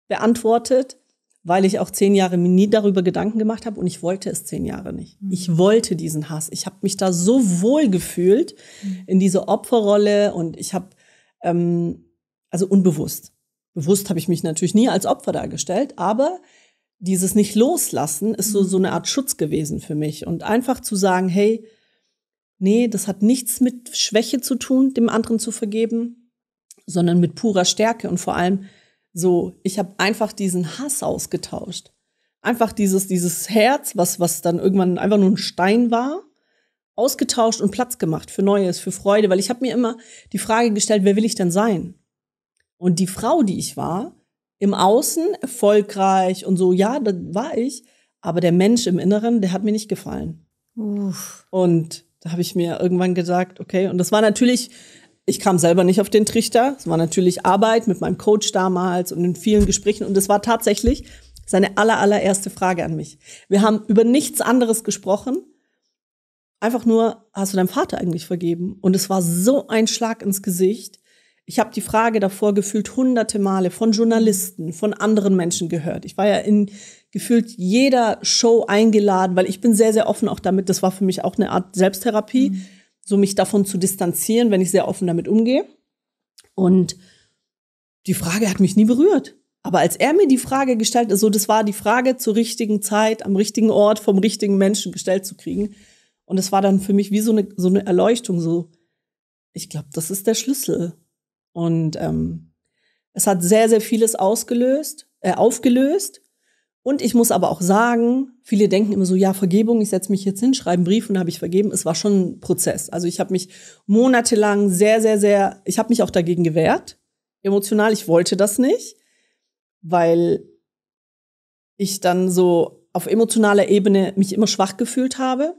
beantwortet weil ich auch zehn Jahre mir nie darüber Gedanken gemacht habe und ich wollte es zehn Jahre nicht. Mhm. Ich wollte diesen Hass. Ich habe mich da so wohl gefühlt mhm. in diese Opferrolle und ich habe, ähm, also unbewusst. Bewusst habe ich mich natürlich nie als Opfer dargestellt, aber dieses nicht loslassen ist so, mhm. so eine Art Schutz gewesen für mich und einfach zu sagen, hey, nee, das hat nichts mit Schwäche zu tun, dem anderen zu vergeben, sondern mit purer Stärke und vor allem so, ich habe einfach diesen Hass ausgetauscht. Einfach dieses, dieses Herz, was, was dann irgendwann einfach nur ein Stein war, ausgetauscht und Platz gemacht für Neues, für Freude, weil ich habe mir immer die Frage gestellt, wer will ich denn sein? Und die Frau, die ich war, im Außen erfolgreich und so, ja, da war ich, aber der Mensch im Inneren, der hat mir nicht gefallen. Uff. Und da habe ich mir irgendwann gesagt, okay, und das war natürlich ich kam selber nicht auf den Trichter. Es war natürlich Arbeit mit meinem Coach damals und in vielen Gesprächen. Und es war tatsächlich seine aller, allererste Frage an mich. Wir haben über nichts anderes gesprochen. Einfach nur, hast du deinem Vater eigentlich vergeben? Und es war so ein Schlag ins Gesicht. Ich habe die Frage davor gefühlt hunderte Male von Journalisten, von anderen Menschen gehört. Ich war ja in gefühlt jeder Show eingeladen, weil ich bin sehr, sehr offen auch damit. Das war für mich auch eine Art Selbsttherapie. Mhm so mich davon zu distanzieren, wenn ich sehr offen damit umgehe. Und die Frage hat mich nie berührt. Aber als er mir die Frage gestellt hat, so das war die Frage zur richtigen Zeit, am richtigen Ort, vom richtigen Menschen gestellt zu kriegen. Und es war dann für mich wie so eine, so eine Erleuchtung, so, ich glaube, das ist der Schlüssel. Und ähm, es hat sehr, sehr vieles ausgelöst, äh, aufgelöst. Und ich muss aber auch sagen, viele denken immer so, ja, Vergebung, ich setze mich jetzt hin, schreibe einen Brief und habe ich vergeben. Es war schon ein Prozess. Also ich habe mich monatelang sehr, sehr, sehr, ich habe mich auch dagegen gewehrt, emotional. Ich wollte das nicht, weil ich dann so auf emotionaler Ebene mich immer schwach gefühlt habe.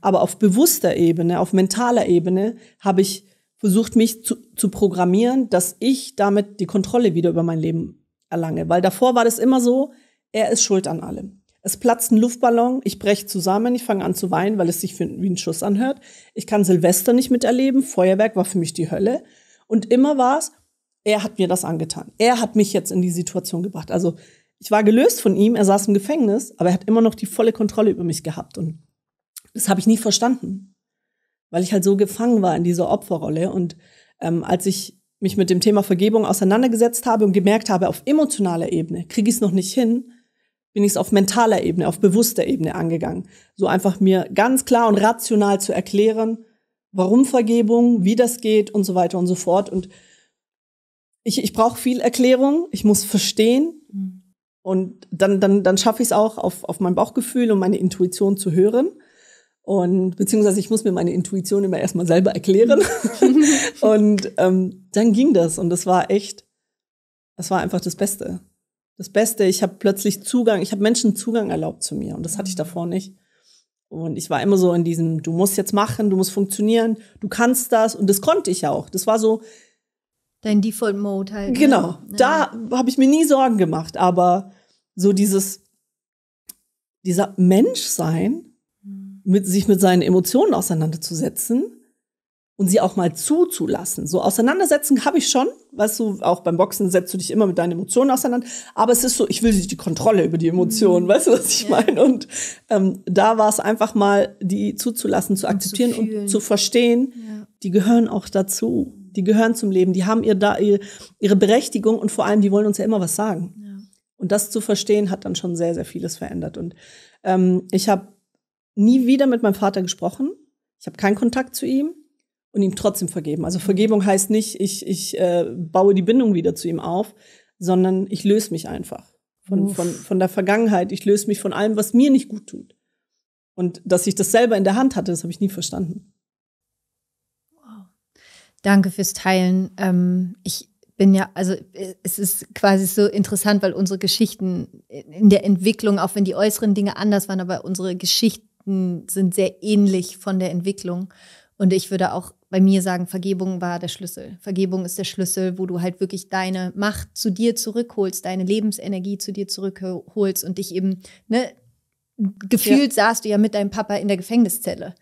Aber auf bewusster Ebene, auf mentaler Ebene habe ich versucht, mich zu, zu programmieren, dass ich damit die Kontrolle wieder über mein Leben erlange. Weil davor war das immer so, er ist schuld an allem. Es platzt ein Luftballon, ich breche zusammen, ich fange an zu weinen, weil es sich wie ein Schuss anhört. Ich kann Silvester nicht miterleben, Feuerwerk war für mich die Hölle. Und immer war es, er hat mir das angetan. Er hat mich jetzt in die Situation gebracht. Also ich war gelöst von ihm, er saß im Gefängnis, aber er hat immer noch die volle Kontrolle über mich gehabt. Und das habe ich nie verstanden, weil ich halt so gefangen war in dieser Opferrolle. Und ähm, als ich mich mit dem Thema Vergebung auseinandergesetzt habe und gemerkt habe, auf emotionaler Ebene kriege ich es noch nicht hin, bin ich es auf mentaler Ebene, auf bewusster Ebene angegangen. So einfach mir ganz klar und rational zu erklären, warum Vergebung, wie das geht und so weiter und so fort. Und ich, ich brauche viel Erklärung, ich muss verstehen mhm. und dann, dann, dann schaffe ich es auch, auf, auf mein Bauchgefühl und meine Intuition zu hören. Und beziehungsweise ich muss mir meine Intuition immer erstmal selber erklären. und ähm, dann ging das und das war echt, das war einfach das Beste das Beste. Ich habe plötzlich Zugang, ich habe Menschen Zugang erlaubt zu mir und das hatte ich mhm. davor nicht. Und ich war immer so in diesem, du musst jetzt machen, du musst funktionieren, du kannst das und das konnte ich auch. Das war so. Dein Default Mode halt. Ne? Genau, ne? da ja. habe ich mir nie Sorgen gemacht, aber so dieses, dieser Menschsein, mhm. mit, sich mit seinen Emotionen auseinanderzusetzen und sie auch mal zuzulassen. So auseinandersetzen habe ich schon, weißt du, auch beim Boxen setzt du dich immer mit deinen Emotionen auseinander. Aber es ist so, ich will die Kontrolle über die Emotionen, mhm. weißt du, was ich ja. meine? Und ähm, da war es einfach mal, die zuzulassen, zu akzeptieren und zu, und zu verstehen, ja. die gehören auch dazu. Die gehören zum Leben, die haben ihr da ihr, ihre Berechtigung und vor allem, die wollen uns ja immer was sagen. Ja. Und das zu verstehen, hat dann schon sehr, sehr vieles verändert. Und ähm, ich habe nie wieder mit meinem Vater gesprochen. Ich habe keinen Kontakt zu ihm und ihm trotzdem vergeben. Also mhm. Vergebung heißt nicht, ich, ich äh, baue die Bindung wieder zu ihm auf, sondern ich löse mich einfach von, von, von der Vergangenheit. Ich löse mich von allem, was mir nicht gut tut. Und dass ich das selber in der Hand hatte, das habe ich nie verstanden. Wow. Danke fürs Teilen. Ähm, ich bin ja, also äh, es ist quasi so interessant, weil unsere Geschichten in der Entwicklung, auch wenn die äußeren Dinge anders waren, aber unsere Geschichten sind sehr ähnlich von der Entwicklung. Und ich würde auch bei mir sagen, Vergebung war der Schlüssel. Vergebung ist der Schlüssel, wo du halt wirklich deine Macht zu dir zurückholst, deine Lebensenergie zu dir zurückholst und dich eben, ne, gefühlt ja. saß du ja mit deinem Papa in der Gefängniszelle.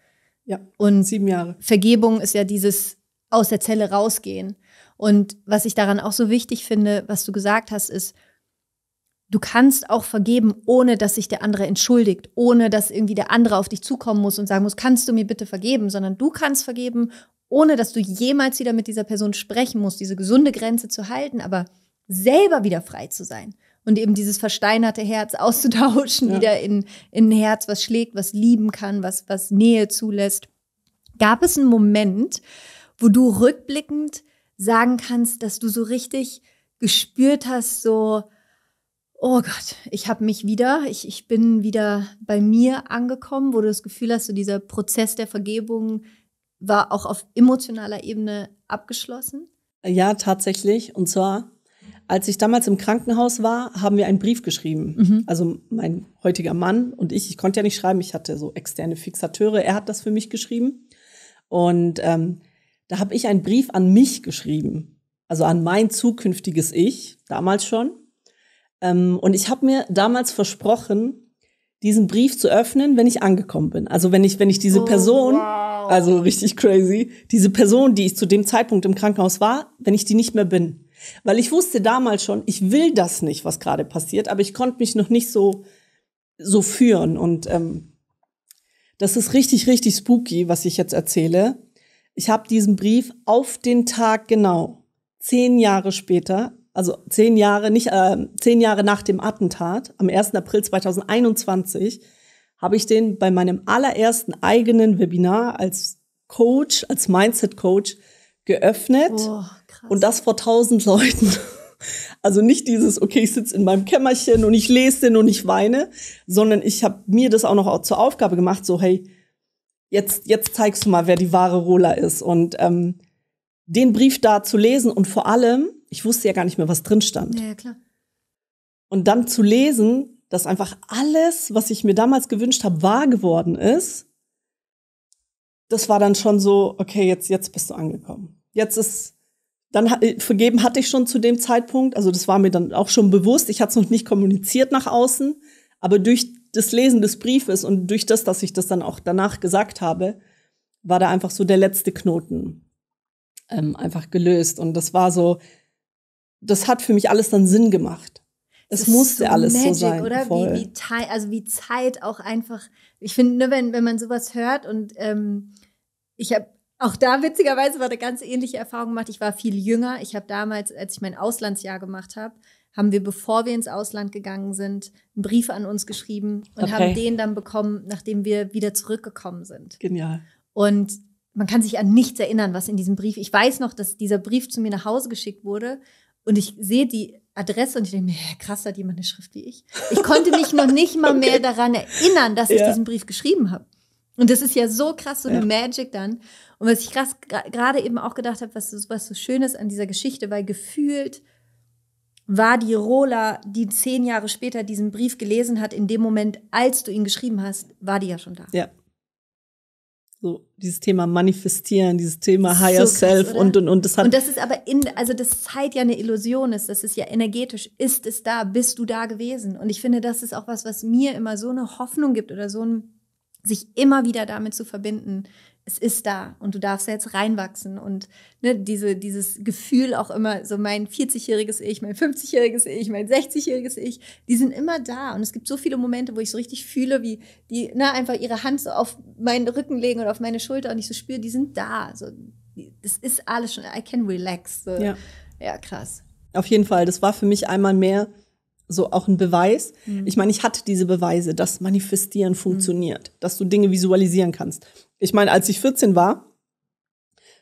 Ja. Und sieben Jahre. Vergebung ist ja dieses aus der Zelle rausgehen. Und was ich daran auch so wichtig finde, was du gesagt hast, ist, du kannst auch vergeben, ohne dass sich der andere entschuldigt, ohne dass irgendwie der andere auf dich zukommen muss und sagen muss, kannst du mir bitte vergeben, sondern du kannst vergeben, ohne dass du jemals wieder mit dieser Person sprechen musst, diese gesunde Grenze zu halten, aber selber wieder frei zu sein und eben dieses versteinerte Herz auszutauschen, ja. wieder in, in ein Herz, was schlägt, was lieben kann, was, was Nähe zulässt. Gab es einen Moment, wo du rückblickend sagen kannst, dass du so richtig gespürt hast, so, oh Gott, ich habe mich wieder, ich, ich bin wieder bei mir angekommen, wo du das Gefühl hast, so dieser Prozess der Vergebung war auch auf emotionaler Ebene abgeschlossen? Ja, tatsächlich. Und zwar, als ich damals im Krankenhaus war, haben wir einen Brief geschrieben. Mhm. Also mein heutiger Mann und ich, ich konnte ja nicht schreiben, ich hatte so externe Fixateure, er hat das für mich geschrieben. Und ähm, da habe ich einen Brief an mich geschrieben, also an mein zukünftiges Ich, damals schon. Ähm, und ich habe mir damals versprochen, diesen Brief zu öffnen, wenn ich angekommen bin. Also wenn ich, wenn ich diese oh, Person wow also richtig crazy. Diese Person, die ich zu dem Zeitpunkt im Krankenhaus war, wenn ich die nicht mehr bin. Weil ich wusste damals schon, ich will das nicht, was gerade passiert, aber ich konnte mich noch nicht so, so führen. Und ähm, das ist richtig, richtig spooky, was ich jetzt erzähle. Ich habe diesen Brief auf den Tag genau, zehn Jahre später, also zehn Jahre, nicht äh, zehn Jahre nach dem Attentat, am 1. April 2021, habe ich den bei meinem allerersten eigenen Webinar als Coach, als Mindset Coach geöffnet. Oh, und das vor tausend Leuten. Also nicht dieses, okay, ich sitze in meinem Kämmerchen und ich lese den und ich weine, sondern ich habe mir das auch noch zur Aufgabe gemacht, so hey, jetzt, jetzt zeigst du mal, wer die wahre Rola ist. Und ähm, den Brief da zu lesen und vor allem, ich wusste ja gar nicht mehr, was drin stand. ja, klar. Und dann zu lesen, dass einfach alles, was ich mir damals gewünscht habe, wahr geworden ist, das war dann schon so, okay, jetzt, jetzt bist du angekommen. Jetzt ist, dann äh, vergeben hatte ich schon zu dem Zeitpunkt, also das war mir dann auch schon bewusst, ich hatte es noch nicht kommuniziert nach außen, aber durch das Lesen des Briefes und durch das, dass ich das dann auch danach gesagt habe, war da einfach so der letzte Knoten ähm, einfach gelöst. Und das war so, das hat für mich alles dann Sinn gemacht es musste so alles magic, so sein. Oder voll. Wie, wie, also wie Zeit auch einfach. Ich finde, ne, wenn, wenn man sowas hört und ähm, ich habe auch da witzigerweise war eine ganz ähnliche Erfahrung gemacht. Ich war viel jünger. Ich habe damals, als ich mein Auslandsjahr gemacht habe, haben wir, bevor wir ins Ausland gegangen sind, einen Brief an uns geschrieben und okay. haben den dann bekommen, nachdem wir wieder zurückgekommen sind. Genial. Und man kann sich an nichts erinnern, was in diesem Brief. Ich weiß noch, dass dieser Brief zu mir nach Hause geschickt wurde und ich sehe die Adresse und ich denke mir, krass, hat jemand eine Schrift wie ich. Ich konnte mich noch nicht mal okay. mehr daran erinnern, dass ja. ich diesen Brief geschrieben habe. Und das ist ja so krass, so eine ja. Magic dann. Und was ich krass gerade eben auch gedacht habe, was, was so schön ist an dieser Geschichte, weil gefühlt war die Rola, die zehn Jahre später diesen Brief gelesen hat, in dem Moment, als du ihn geschrieben hast, war die ja schon da. Ja, so dieses Thema manifestieren, dieses Thema higher so self oder? und und und das hat Und das ist aber in also das Zeit ja eine Illusion ist, das ist ja energetisch, ist es da, bist du da gewesen und ich finde, das ist auch was, was mir immer so eine Hoffnung gibt oder so ein sich immer wieder damit zu verbinden, es ist da und du darfst jetzt reinwachsen und ne, diese, dieses Gefühl auch immer, so mein 40-jähriges Ich, mein 50-jähriges Ich, mein 60-jähriges Ich, die sind immer da und es gibt so viele Momente, wo ich so richtig fühle, wie die ne, einfach ihre Hand so auf meinen Rücken legen oder auf meine Schulter und ich so spüre, die sind da, so, das ist alles schon, I can relax. So. Ja. ja, krass. Auf jeden Fall, das war für mich einmal mehr so auch ein Beweis. Mhm. Ich meine, ich hatte diese Beweise, dass Manifestieren mhm. funktioniert, mhm. dass du Dinge visualisieren kannst. Ich meine, als ich 14 war,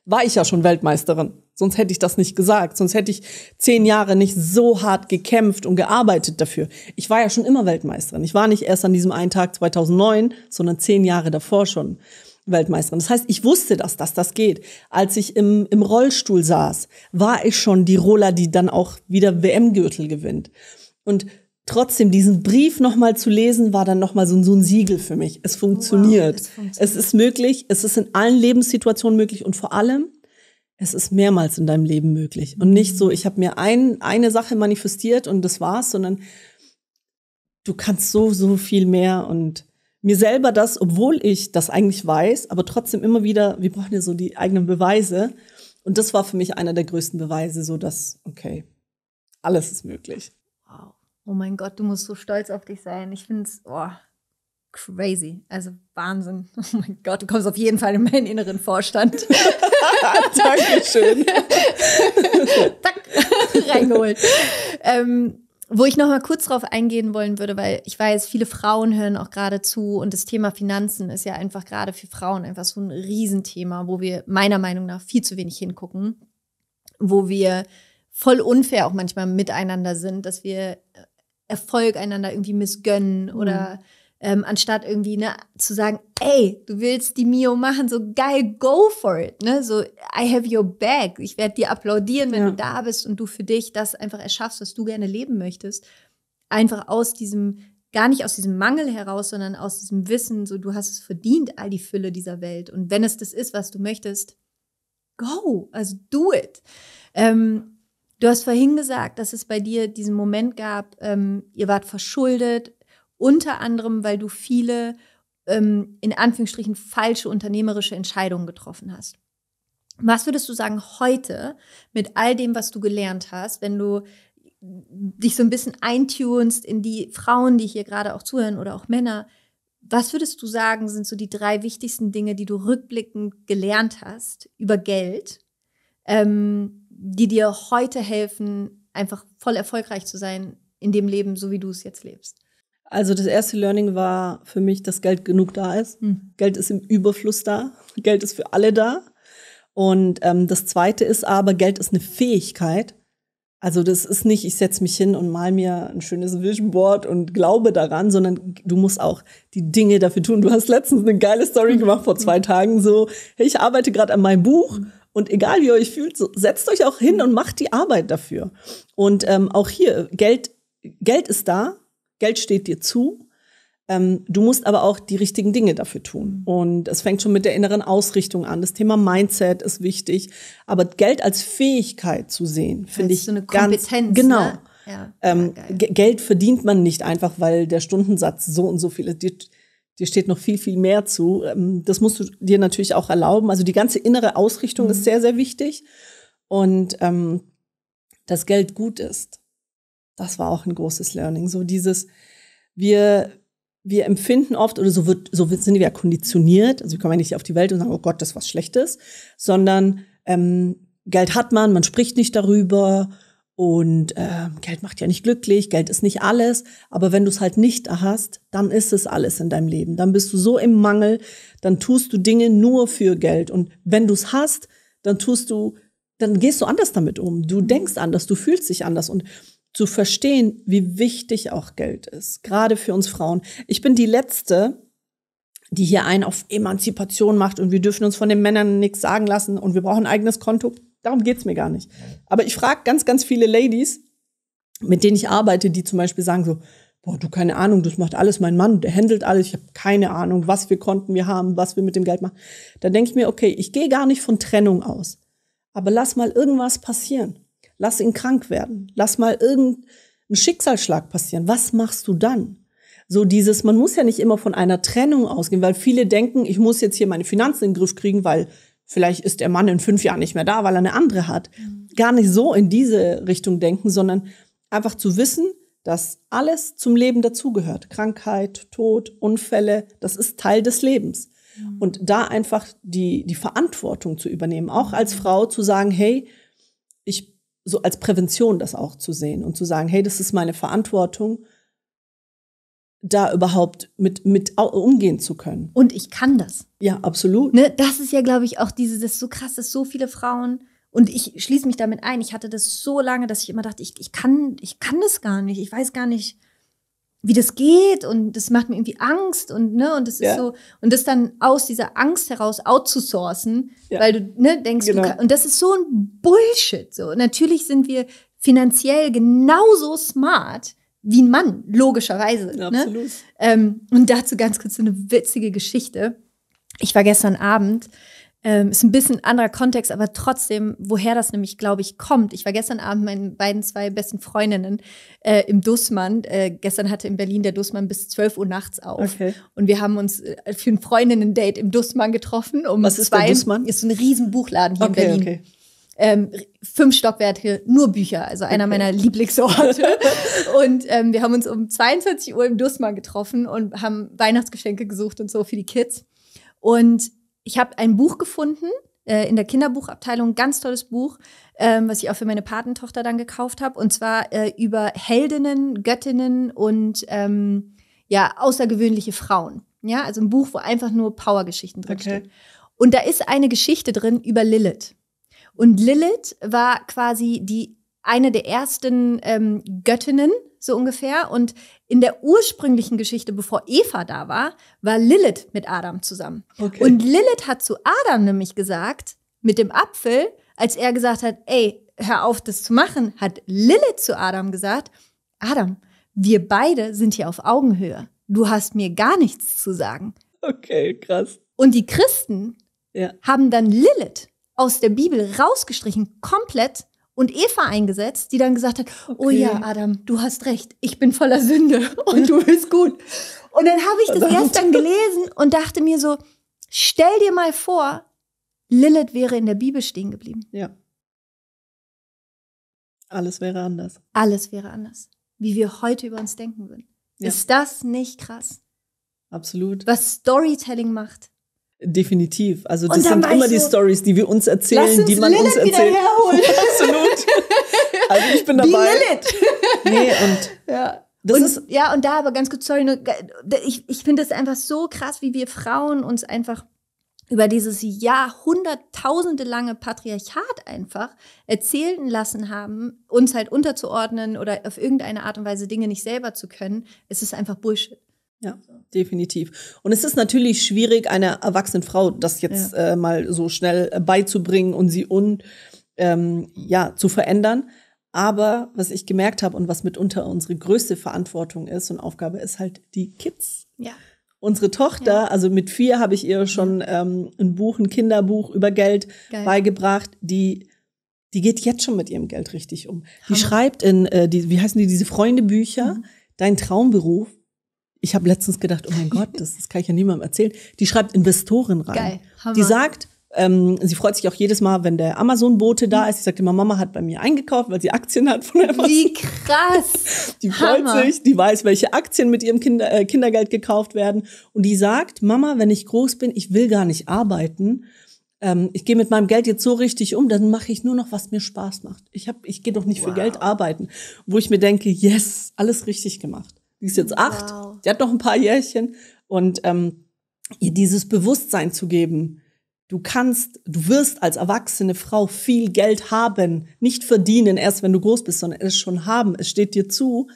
war ich ja schon Weltmeisterin. Sonst hätte ich das nicht gesagt. Sonst hätte ich zehn Jahre nicht so hart gekämpft und gearbeitet dafür. Ich war ja schon immer Weltmeisterin. Ich war nicht erst an diesem einen Tag 2009, sondern zehn Jahre davor schon Weltmeisterin. Das heißt, ich wusste das, dass das geht. Als ich im, im Rollstuhl saß, war ich schon die Roller, die dann auch wieder WM-Gürtel gewinnt. Und trotzdem diesen Brief nochmal zu lesen, war dann nochmal so, so ein Siegel für mich. Es funktioniert. Wow, es funktioniert. Es ist möglich, es ist in allen Lebenssituationen möglich und vor allem, es ist mehrmals in deinem Leben möglich. Und nicht so, mhm. ich habe mir ein, eine Sache manifestiert und das war's, sondern du kannst so, so viel mehr und mir selber das, obwohl ich das eigentlich weiß, aber trotzdem immer wieder, wir brauchen ja so die eigenen Beweise. Und das war für mich einer der größten Beweise, so dass, okay, alles ist möglich. Oh mein Gott, du musst so stolz auf dich sein. Ich finde es oh, crazy. Also Wahnsinn. Oh mein Gott, du kommst auf jeden Fall in meinen inneren Vorstand. Dankeschön. Tack, reingeholt. Ähm, wo ich noch mal kurz drauf eingehen wollen würde, weil ich weiß, viele Frauen hören auch gerade zu und das Thema Finanzen ist ja einfach gerade für Frauen einfach so ein Riesenthema, wo wir meiner Meinung nach viel zu wenig hingucken, wo wir voll unfair auch manchmal miteinander sind, dass wir Erfolg einander irgendwie missgönnen mhm. oder mhm. ähm, anstatt irgendwie ne, zu sagen, ey, du willst die Mio machen, so geil, go for it, ne? So I have your back, ich werde dir applaudieren, wenn ja. du da bist und du für dich das einfach erschaffst, was du gerne leben möchtest. Einfach aus diesem gar nicht aus diesem Mangel heraus, sondern aus diesem Wissen, so du hast es verdient, all die Fülle dieser Welt. Und wenn es das ist, was du möchtest, go, also do it. Ähm, Du hast vorhin gesagt, dass es bei dir diesen Moment gab, ähm, ihr wart verschuldet, unter anderem, weil du viele ähm, in Anführungsstrichen falsche unternehmerische Entscheidungen getroffen hast. Was würdest du sagen heute mit all dem, was du gelernt hast, wenn du dich so ein bisschen eintunst in die Frauen, die hier gerade auch zuhören oder auch Männer, was würdest du sagen, sind so die drei wichtigsten Dinge, die du rückblickend gelernt hast über Geld, ähm, die dir heute helfen, einfach voll erfolgreich zu sein in dem Leben, so wie du es jetzt lebst? Also das erste Learning war für mich, dass Geld genug da ist. Hm. Geld ist im Überfluss da. Geld ist für alle da. Und ähm, das zweite ist aber, Geld ist eine Fähigkeit. Also das ist nicht, ich setze mich hin und mal mir ein schönes Vision Board und glaube daran, sondern du musst auch die Dinge dafür tun. Du hast letztens eine geile Story gemacht vor zwei Tagen, so, hey, ich arbeite gerade an meinem Buch. Mhm. Und egal wie ihr euch fühlt, so, setzt euch auch hin mhm. und macht die Arbeit dafür. Und ähm, auch hier, Geld, Geld ist da, Geld steht dir zu. Ähm, du musst aber auch die richtigen Dinge dafür tun. Mhm. Und es fängt schon mit der inneren Ausrichtung an. Das Thema Mindset ist wichtig. Aber Geld als Fähigkeit zu sehen, finde ich. So eine Kompetenz. Ganz, genau. Ne? Ja, ähm, Geld verdient man nicht einfach, weil der Stundensatz so und so viel ist dir steht noch viel, viel mehr zu. Ähm, das musst du dir natürlich auch erlauben. Also die ganze innere Ausrichtung mhm. ist sehr, sehr wichtig. Und ähm, dass Geld gut ist, das war auch ein großes Learning. So dieses, wir, wir empfinden oft, oder so, wird, so sind wir ja konditioniert, also wir kommen ja nicht auf die Welt und sagen, oh Gott, das ist was Schlechtes, sondern ähm, Geld hat man, man spricht nicht darüber und äh, Geld macht ja nicht glücklich, Geld ist nicht alles, aber wenn du es halt nicht hast, dann ist es alles in deinem Leben. Dann bist du so im Mangel, dann tust du Dinge nur für Geld. Und wenn du es hast, dann tust du, dann gehst du anders damit um. Du mhm. denkst anders, du fühlst dich anders. Und zu verstehen, wie wichtig auch Geld ist, gerade für uns Frauen. Ich bin die Letzte, die hier einen auf Emanzipation macht und wir dürfen uns von den Männern nichts sagen lassen und wir brauchen ein eigenes Konto. Darum geht's mir gar nicht. Aber ich frage ganz, ganz viele Ladies, mit denen ich arbeite, die zum Beispiel sagen so, boah, du keine Ahnung, das macht alles mein Mann, der handelt alles, ich habe keine Ahnung, was wir konnten, wir haben, was wir mit dem Geld machen. Da denke ich mir, okay, ich gehe gar nicht von Trennung aus, aber lass mal irgendwas passieren. Lass ihn krank werden, lass mal irgendeinen Schicksalsschlag passieren. Was machst du dann? So dieses, man muss ja nicht immer von einer Trennung ausgehen, weil viele denken, ich muss jetzt hier meine Finanzen in den Griff kriegen, weil Vielleicht ist der Mann in fünf Jahren nicht mehr da, weil er eine andere hat. Mhm. Gar nicht so in diese Richtung denken, sondern einfach zu wissen, dass alles zum Leben dazugehört. Krankheit, Tod, Unfälle, das ist Teil des Lebens. Mhm. Und da einfach die, die Verantwortung zu übernehmen, auch als mhm. Frau zu sagen, hey, ich, so als Prävention das auch zu sehen und zu sagen, hey, das ist meine Verantwortung, da überhaupt mit, mit umgehen zu können. Und ich kann das. Ja, absolut. Ne? Das ist ja, glaube ich, auch dieses, das ist so krass, dass so viele Frauen und ich schließe mich damit ein. Ich hatte das so lange, dass ich immer dachte, ich, ich kann, ich kann das gar nicht. Ich weiß gar nicht, wie das geht und das macht mir irgendwie Angst und ne und das ist ja. so und das dann aus dieser Angst heraus outzusourcen, ja. weil du ne denkst genau. du kann, und das ist so ein Bullshit so. Natürlich sind wir finanziell genauso smart wie ein Mann, logischerweise. Ja, ne? Absolut. Ähm, und dazu ganz kurz so eine witzige Geschichte. Ich war gestern Abend, ähm, ist ein bisschen anderer Kontext, aber trotzdem, woher das nämlich, glaube ich, kommt. Ich war gestern Abend mit meinen beiden zwei besten Freundinnen äh, im Dussmann. Äh, gestern hatte in Berlin der Dussmann bis 12 Uhr nachts auf. Okay. Und wir haben uns äh, für ein Freundinnen-Date im Dussmann getroffen. Um Was ist zwei, der Dussmann? Ist so ein riesen Buchladen hier okay, in Berlin. Okay ähm, fünf Stockwerke, nur Bücher, also einer okay. meiner Lieblingsorte. und ähm, wir haben uns um 22 Uhr im Dussmann getroffen und haben Weihnachtsgeschenke gesucht und so für die Kids. Und ich habe ein Buch gefunden äh, in der Kinderbuchabteilung, ganz tolles Buch, ähm, was ich auch für meine Patentochter dann gekauft habe. Und zwar äh, über Heldinnen, Göttinnen und ähm, ja, außergewöhnliche Frauen. Ja, also ein Buch, wo einfach nur Powergeschichten drinstehen. Okay. Und da ist eine Geschichte drin über Lilith. Und Lilith war quasi die eine der ersten ähm, Göttinnen, so ungefähr. Und in der ursprünglichen Geschichte, bevor Eva da war, war Lilith mit Adam zusammen. Okay. Und Lilith hat zu Adam nämlich gesagt, mit dem Apfel, als er gesagt hat, ey, hör auf, das zu machen, hat Lilith zu Adam gesagt, Adam, wir beide sind hier auf Augenhöhe. Du hast mir gar nichts zu sagen. Okay, krass. Und die Christen ja. haben dann Lilith aus der Bibel rausgestrichen, komplett und Eva eingesetzt, die dann gesagt hat, oh okay. oh ja, Adam, du hast recht, ich bin voller Sünde und du bist gut. Und dann habe ich das gestern gelesen und dachte mir so, stell dir mal vor, Lilith wäre in der Bibel stehen geblieben. Ja. Alles wäre anders. Alles wäre anders. Wie wir heute über uns denken würden. Ja. Ist das nicht krass? Absolut. Was Storytelling macht. Definitiv. Also das sind immer so, die Stories, die wir uns erzählen, die man Lilith uns erzählt. Absolut. Also ich bin dabei. Wie Lilith. Nee, und ja. Das und, ist ja, und da aber ganz kurz, sorry, nur, ich, ich finde das einfach so krass, wie wir Frauen uns einfach über dieses jahrhunderttausende lange Patriarchat einfach erzählen lassen haben, uns halt unterzuordnen oder auf irgendeine Art und Weise Dinge nicht selber zu können, es ist einfach Bullshit. Ja, definitiv. Und es ist natürlich schwierig, einer erwachsenen Frau das jetzt ja. äh, mal so schnell äh, beizubringen und sie un, ähm, ja, zu verändern. Aber was ich gemerkt habe und was mitunter unsere größte Verantwortung ist und Aufgabe ist halt die Kids. Ja. Unsere Tochter, ja. also mit vier habe ich ihr schon ähm, ein Buch, ein Kinderbuch über Geld Geil. beigebracht. Die, die geht jetzt schon mit ihrem Geld richtig um. Hammer. Die schreibt in, äh, die, wie heißen die, diese Freundebücher, mhm. dein Traumberuf ich habe letztens gedacht, oh mein Gott, das, das, kann ich ja niemandem erzählen. Die schreibt Investoren rein. Geil, Die sagt, ähm, sie freut sich auch jedes Mal, wenn der Amazon-Bote da ist. Sie sagt immer, Mama hat bei mir eingekauft, weil sie Aktien hat von Amazon. Wie krass! die freut Hammer. sich, die weiß, welche Aktien mit ihrem Kinder, äh, Kindergeld gekauft werden. Und die sagt, Mama, wenn ich groß bin, ich will gar nicht arbeiten. Ähm, ich gehe mit meinem Geld jetzt so richtig um, dann mache ich nur noch, was mir Spaß macht. Ich, hab, ich gehe doch nicht wow. für Geld arbeiten. Wo ich mir denke, yes, alles richtig gemacht. Die ist jetzt acht, wow. die hat noch ein paar Jährchen. Und ähm, ihr dieses Bewusstsein zu geben, du kannst, du wirst als erwachsene Frau viel Geld haben, nicht verdienen, erst wenn du groß bist, sondern es schon haben, es steht dir zu,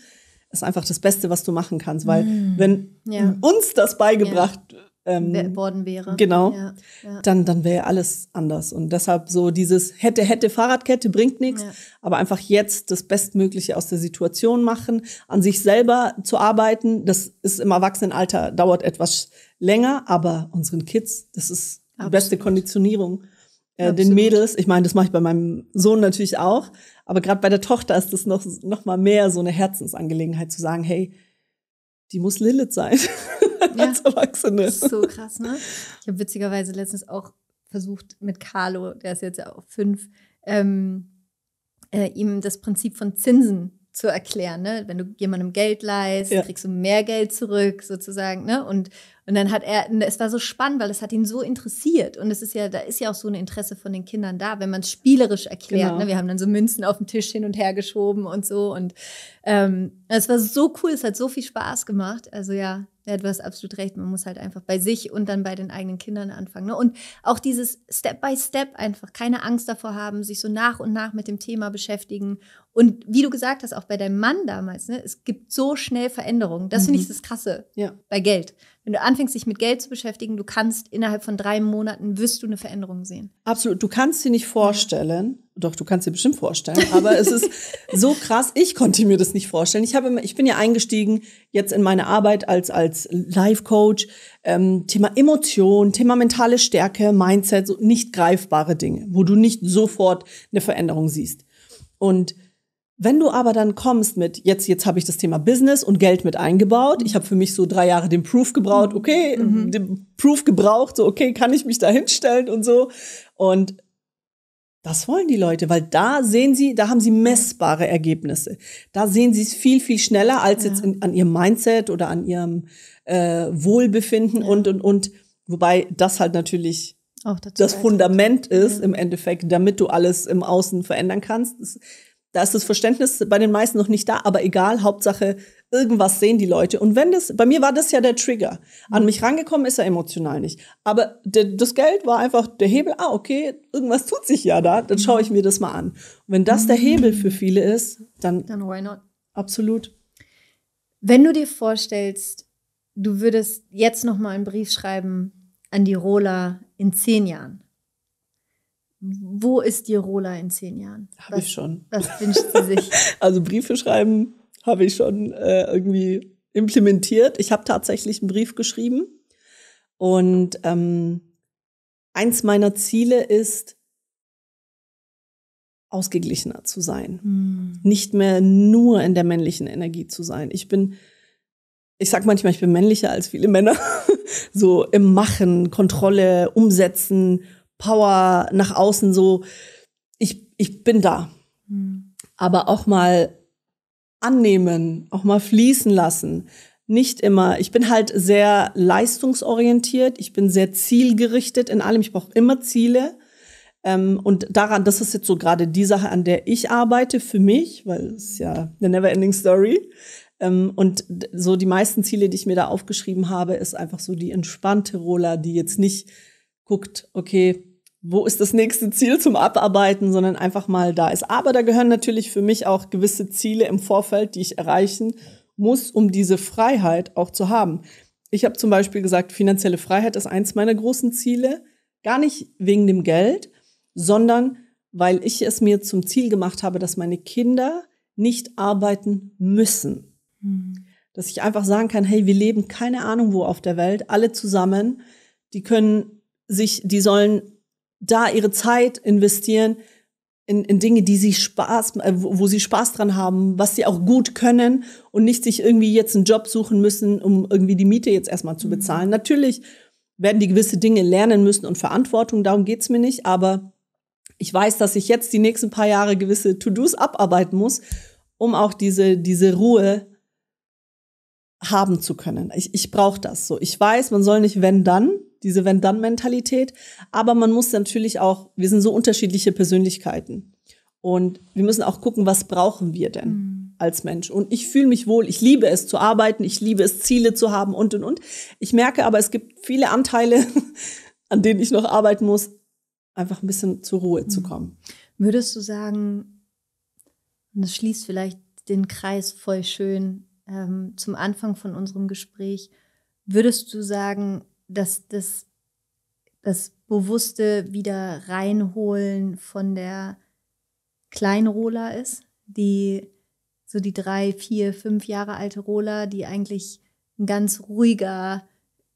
ist einfach das Beste, was du machen kannst. Weil mm. wenn ja. uns das beigebracht ja ähm, worden wäre. Genau. Ja, ja. Dann, dann wäre alles anders. Und deshalb so dieses hätte, hätte Fahrradkette bringt nichts, ja. aber einfach jetzt das Bestmögliche aus der Situation machen, an sich selber zu arbeiten. Das ist im Erwachsenenalter dauert etwas länger, aber unseren Kids, das ist Absolut. die beste Konditionierung. Äh, den Mädels, ich meine, das mache ich bei meinem Sohn natürlich auch, aber gerade bei der Tochter ist das noch, noch mal mehr so eine Herzensangelegenheit zu sagen, hey, die muss Lilith sein. Erwachsene. So krass, ne? Ich habe witzigerweise letztens auch versucht, mit Carlo, der ist jetzt ja auch fünf, ähm, äh, ihm das Prinzip von Zinsen zu erklären. Ne? Wenn du jemandem Geld leihst, ja. kriegst du mehr Geld zurück sozusagen. Ne? Und und dann hat er, es war so spannend, weil es hat ihn so interessiert. Und es ist ja, da ist ja auch so ein Interesse von den Kindern da, wenn man es spielerisch erklärt. Genau. Ne? Wir haben dann so Münzen auf den Tisch hin und her geschoben und so. Und ähm, es war so cool, es hat so viel Spaß gemacht. Also ja, ja, du hast absolut recht. Man muss halt einfach bei sich und dann bei den eigenen Kindern anfangen. Ne? Und auch dieses Step by Step einfach keine Angst davor haben, sich so nach und nach mit dem Thema beschäftigen. Und wie du gesagt hast, auch bei deinem Mann damals, ne? es gibt so schnell Veränderungen. Das mhm. finde ich mhm. das Krasse ja. bei Geld wenn du anfängst, dich mit Geld zu beschäftigen, du kannst innerhalb von drei Monaten, wirst du eine Veränderung sehen. Absolut. Du kannst dir nicht vorstellen, ja. doch, du kannst dir bestimmt vorstellen, aber es ist so krass. Ich konnte mir das nicht vorstellen. Ich habe, ich bin ja eingestiegen jetzt in meine Arbeit als, als Life-Coach. Ähm, Thema Emotion, Thema mentale Stärke, Mindset, so nicht greifbare Dinge, wo du nicht sofort eine Veränderung siehst. Und wenn du aber dann kommst mit, jetzt, jetzt habe ich das Thema Business und Geld mit eingebaut, ich habe für mich so drei Jahre den Proof gebraucht, mhm. okay, mhm. den Proof gebraucht, so okay, kann ich mich da hinstellen und so. Und das wollen die Leute, weil da sehen sie, da haben sie messbare Ergebnisse. Da sehen sie es viel, viel schneller als ja. jetzt in, an ihrem Mindset oder an ihrem äh, Wohlbefinden ja. und, und, und. Wobei das halt natürlich das Fundament ist ja. im Endeffekt, damit du alles im Außen verändern kannst. Das, da ist das Verständnis bei den meisten noch nicht da, aber egal, Hauptsache, irgendwas sehen die Leute. Und wenn das, bei mir war das ja der Trigger. An mhm. mich rangekommen ist er emotional nicht. Aber de, das Geld war einfach der Hebel, ah, okay, irgendwas tut sich ja da, dann schaue ich mhm. mir das mal an. Und wenn das der Hebel mhm. für viele ist, dann. Dann why not? Absolut. Wenn du dir vorstellst, du würdest jetzt nochmal einen Brief schreiben an die Rola in zehn Jahren, wo ist die Rola in zehn Jahren? Habe ich schon. Was wünscht sie sich? also Briefe schreiben habe ich schon äh, irgendwie implementiert. Ich habe tatsächlich einen Brief geschrieben und ähm, eins meiner Ziele ist, ausgeglichener zu sein. Hm. Nicht mehr nur in der männlichen Energie zu sein. Ich bin, ich sag manchmal, ich bin männlicher als viele Männer. so im Machen, Kontrolle, Umsetzen Power nach außen, so ich, ich bin da. Mhm. Aber auch mal annehmen, auch mal fließen lassen. Nicht immer. Ich bin halt sehr leistungsorientiert, ich bin sehr zielgerichtet in allem. Ich brauche immer Ziele. Ähm, und daran, das ist jetzt so gerade die Sache, an der ich arbeite für mich, weil es ist ja eine never-ending Story. Ähm, und so die meisten Ziele, die ich mir da aufgeschrieben habe, ist einfach so die entspannte Roller, die jetzt nicht guckt, okay, wo ist das nächste Ziel zum Abarbeiten, sondern einfach mal da ist. Aber da gehören natürlich für mich auch gewisse Ziele im Vorfeld, die ich erreichen muss, um diese Freiheit auch zu haben. Ich habe zum Beispiel gesagt, finanzielle Freiheit ist eins meiner großen Ziele, gar nicht wegen dem Geld, sondern weil ich es mir zum Ziel gemacht habe, dass meine Kinder nicht arbeiten müssen. Mhm. Dass ich einfach sagen kann, hey, wir leben keine Ahnung wo auf der Welt, alle zusammen, die können sich, die sollen da ihre Zeit investieren in, in Dinge, die sie Spaß, äh, wo, wo sie Spaß dran haben, was sie auch gut können und nicht sich irgendwie jetzt einen Job suchen müssen, um irgendwie die Miete jetzt erstmal zu mhm. bezahlen. Natürlich werden die gewisse Dinge lernen müssen und Verantwortung, darum geht es mir nicht, aber ich weiß, dass ich jetzt die nächsten paar Jahre gewisse To-Dos abarbeiten muss, um auch diese, diese Ruhe haben zu können. Ich, ich brauche das so. Ich weiß, man soll nicht wenn dann, diese Wenn-Dann-Mentalität. Aber man muss natürlich auch, wir sind so unterschiedliche Persönlichkeiten. Und wir müssen auch gucken, was brauchen wir denn mhm. als Mensch. Und ich fühle mich wohl, ich liebe es zu arbeiten, ich liebe es, Ziele zu haben und, und, und. Ich merke aber, es gibt viele Anteile, an denen ich noch arbeiten muss, einfach ein bisschen zur Ruhe mhm. zu kommen. Würdest du sagen, und das schließt vielleicht den Kreis voll schön ähm, zum Anfang von unserem Gespräch, würdest du sagen, dass das, das bewusste Wieder reinholen von der Kleinrola ist, die so die drei, vier, fünf Jahre alte Rola, die eigentlich ein ganz ruhiger,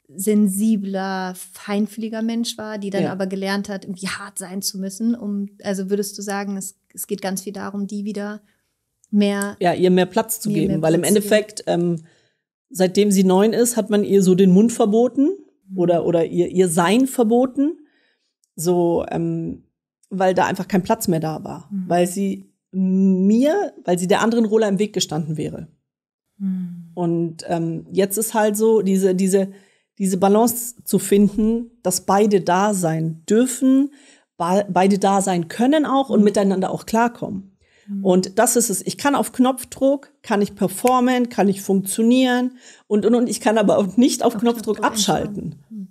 sensibler, feinfühliger Mensch war, die dann ja. aber gelernt hat, irgendwie hart sein zu müssen. Um, also würdest du sagen, es, es geht ganz viel darum, die wieder mehr. Ja, ihr mehr Platz zu geben, weil Platz im Endeffekt, ähm, seitdem sie neun ist, hat man ihr so den Mund verboten oder, mhm. oder ihr, ihr Sein verboten. So, ähm, weil da einfach kein Platz mehr da war. Mhm. Weil sie mir, weil sie der anderen Rola im Weg gestanden wäre. Mhm. Und ähm, jetzt ist halt so, diese, diese, diese Balance zu finden, dass beide da sein dürfen, beide da sein können auch und mhm. miteinander auch klarkommen. Mhm. Und das ist es. Ich kann auf Knopfdruck, kann ich performen, kann ich funktionieren und, und, und. Ich kann aber auch nicht auf, auf Knopfdruck, Knopfdruck, abschalten. Mhm.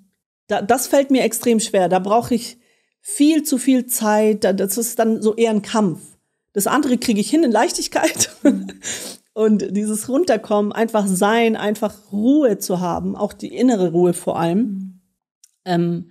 Da, das fällt mir extrem schwer. Da brauche ich viel zu viel Zeit. Das ist dann so eher ein Kampf. Das andere kriege ich hin in Leichtigkeit. Mhm. und dieses Runterkommen, einfach sein, einfach Ruhe zu haben, auch die innere Ruhe vor allem. Mhm. Ähm,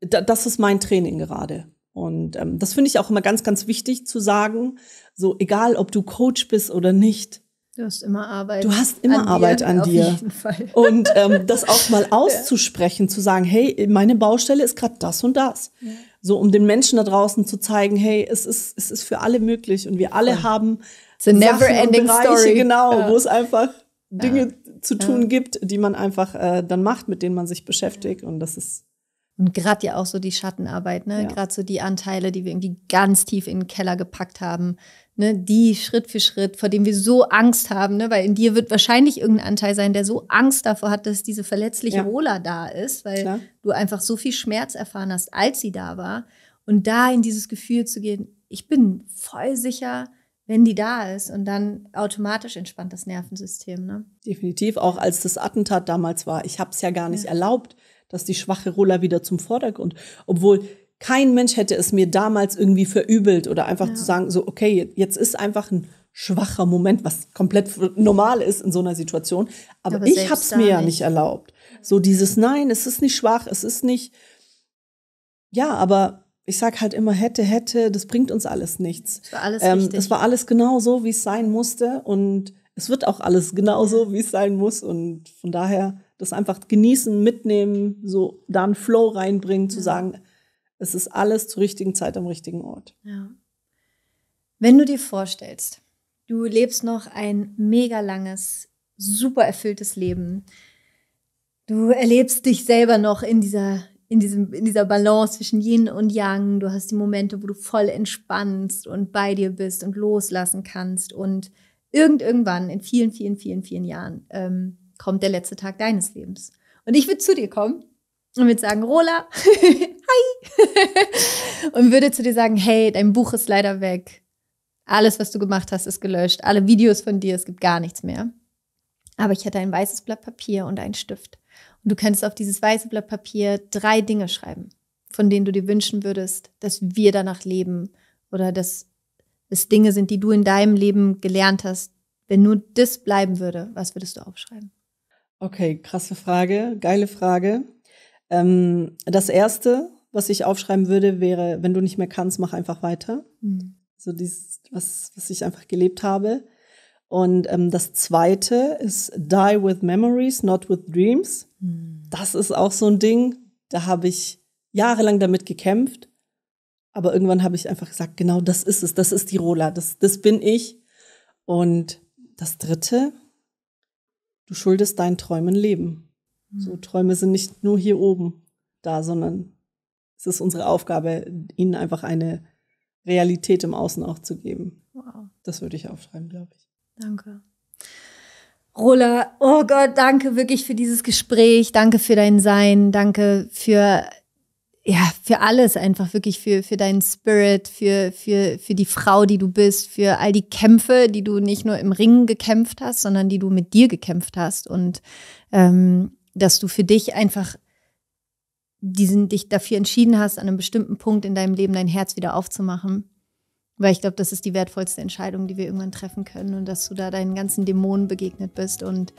da, das ist mein Training gerade. Und ähm, das finde ich auch immer ganz, ganz wichtig zu sagen. So egal, ob du Coach bist oder nicht. Du hast immer Arbeit. Du hast immer an Arbeit dir, an dir. Auf jeden Fall. Und ähm, das auch mal auszusprechen, ja. zu sagen, hey, meine Baustelle ist gerade das und das. Ja. So, um den Menschen da draußen zu zeigen, hey, es ist, es ist für alle möglich und wir alle ja. haben It's never ending Bereiche, story. genau, wo es einfach Dinge zu tun gibt, die man einfach äh, dann macht, mit denen man sich beschäftigt. Und das ist und gerade ja auch so die Schattenarbeit, ne? Ja. Gerade so die Anteile, die wir irgendwie ganz tief in den Keller gepackt haben, ne? Die Schritt für Schritt, vor dem wir so Angst haben, ne? Weil in dir wird wahrscheinlich irgendein Anteil sein, der so Angst davor hat, dass diese verletzliche ja. Rola da ist, weil Klar. du einfach so viel Schmerz erfahren hast, als sie da war. Und da in dieses Gefühl zu gehen, ich bin voll sicher, wenn die da ist und dann automatisch entspannt das Nervensystem. Ne? Definitiv, auch als das Attentat damals war. Ich habe es ja gar nicht ja. erlaubt dass die schwache Rolla wieder zum Vordergrund, obwohl kein Mensch hätte es mir damals irgendwie verübelt oder einfach ja. zu sagen, so, okay, jetzt ist einfach ein schwacher Moment, was komplett normal ist in so einer Situation. Aber, Aber ich habe es mir ja nicht. erlaubt. So dieses Nein, es ist nicht schwach, es ist nicht. Ja, aber ich sag halt immer hätte, hätte, das bringt uns alles nichts. Es war alles, ähm, es war alles genau so, wie es sein musste und es wird auch alles genau so, wie es sein muss und von daher das einfach genießen, mitnehmen, so da einen Flow reinbringen, zu ja. sagen, es ist alles zur richtigen Zeit am richtigen Ort. Ja. Wenn du dir vorstellst, du lebst noch ein mega langes, super erfülltes Leben, du erlebst dich selber noch in dieser in, diesem, in dieser Balance zwischen Yin und Yang. Du hast die Momente, wo du voll entspannst und bei dir bist und loslassen kannst. Und irgend, irgendwann, in vielen, vielen, vielen, vielen Jahren, ähm, kommt der letzte Tag deines Lebens. Und ich würde zu dir kommen und würde sagen, Rola, hi. und würde zu dir sagen, hey, dein Buch ist leider weg. Alles, was du gemacht hast, ist gelöscht. Alle Videos von dir, es gibt gar nichts mehr. Aber ich hätte ein weißes Blatt Papier und einen Stift. Und du könntest auf dieses weiße Blatt Papier drei Dinge schreiben, von denen du dir wünschen würdest, dass wir danach leben oder dass es Dinge sind, die du in deinem Leben gelernt hast. Wenn nur das bleiben würde, was würdest du aufschreiben? Okay, krasse Frage, geile Frage. Ähm, das erste, was ich aufschreiben würde, wäre, wenn du nicht mehr kannst, mach einfach weiter. Mhm. So dieses, was, was ich einfach gelebt habe. Und ähm, das zweite ist Die with Memories, not with Dreams. Mhm. Das ist auch so ein Ding. Da habe ich jahrelang damit gekämpft. Aber irgendwann habe ich einfach gesagt, genau das ist es, das ist die Rola, das, das bin ich. Und das dritte, du schuldest deinen Träumen Leben. Hm. So Träume sind nicht nur hier oben da, sondern es ist unsere Aufgabe, ihnen einfach eine Realität im Außen auch zu geben. Wow. Das würde ich aufschreiben, glaube ich. Danke. Rola, oh Gott, danke wirklich für dieses Gespräch, danke für dein Sein, danke für ja, für alles einfach wirklich, für, für deinen Spirit, für, für, für die Frau, die du bist, für all die Kämpfe, die du nicht nur im Ringen gekämpft hast, sondern die du mit dir gekämpft hast und ähm, dass du für dich einfach diesen, dich dafür entschieden hast, an einem bestimmten Punkt in deinem Leben dein Herz wieder aufzumachen. Weil ich glaube, das ist die wertvollste Entscheidung, die wir irgendwann treffen können und dass du da deinen ganzen Dämonen begegnet bist und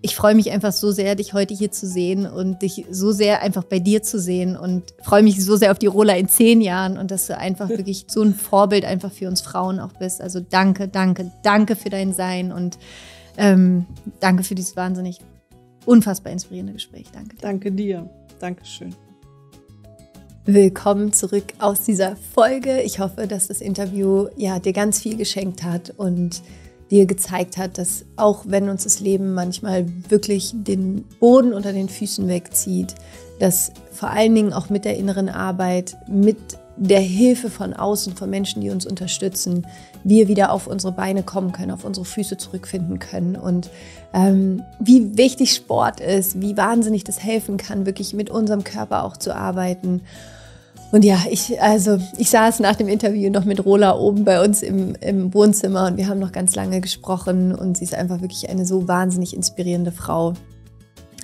ich freue mich einfach so sehr, dich heute hier zu sehen und dich so sehr einfach bei dir zu sehen und freue mich so sehr auf die Rola in zehn Jahren und dass du einfach wirklich so ein Vorbild einfach für uns Frauen auch bist. Also danke, danke, danke für dein Sein und ähm, danke für dieses wahnsinnig unfassbar inspirierende Gespräch. Danke. Dir. Danke dir. Dankeschön. Willkommen zurück aus dieser Folge. Ich hoffe, dass das Interview ja dir ganz viel geschenkt hat und dir gezeigt hat, dass auch wenn uns das Leben manchmal wirklich den Boden unter den Füßen wegzieht, dass vor allen Dingen auch mit der inneren Arbeit, mit der Hilfe von außen, von Menschen, die uns unterstützen, wir wieder auf unsere Beine kommen können, auf unsere Füße zurückfinden können und ähm, wie wichtig Sport ist, wie wahnsinnig das helfen kann, wirklich mit unserem Körper auch zu arbeiten. Und ja, ich, also ich saß nach dem Interview noch mit Rola oben bei uns im, im Wohnzimmer und wir haben noch ganz lange gesprochen und sie ist einfach wirklich eine so wahnsinnig inspirierende Frau.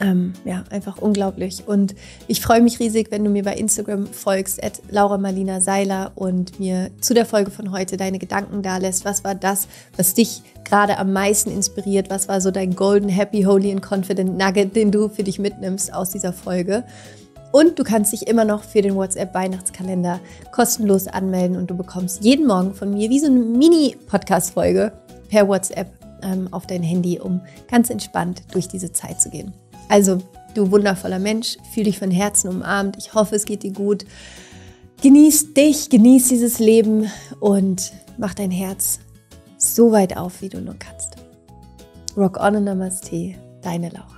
Ähm, ja, einfach unglaublich. Und ich freue mich riesig, wenn du mir bei Instagram folgst, at Laura Marlina Seiler und mir zu der Folge von heute deine Gedanken da lässt. Was war das, was dich gerade am meisten inspiriert? Was war so dein golden, happy, holy and confident Nugget, den du für dich mitnimmst aus dieser Folge? Und du kannst dich immer noch für den WhatsApp-Weihnachtskalender kostenlos anmelden und du bekommst jeden Morgen von mir wie so eine Mini-Podcast-Folge per WhatsApp ähm, auf dein Handy, um ganz entspannt durch diese Zeit zu gehen. Also, du wundervoller Mensch, fühl dich von Herzen umarmt. Ich hoffe, es geht dir gut. Genieß dich, genieß dieses Leben und mach dein Herz so weit auf, wie du nur kannst. Rock on und Namaste, deine Laura.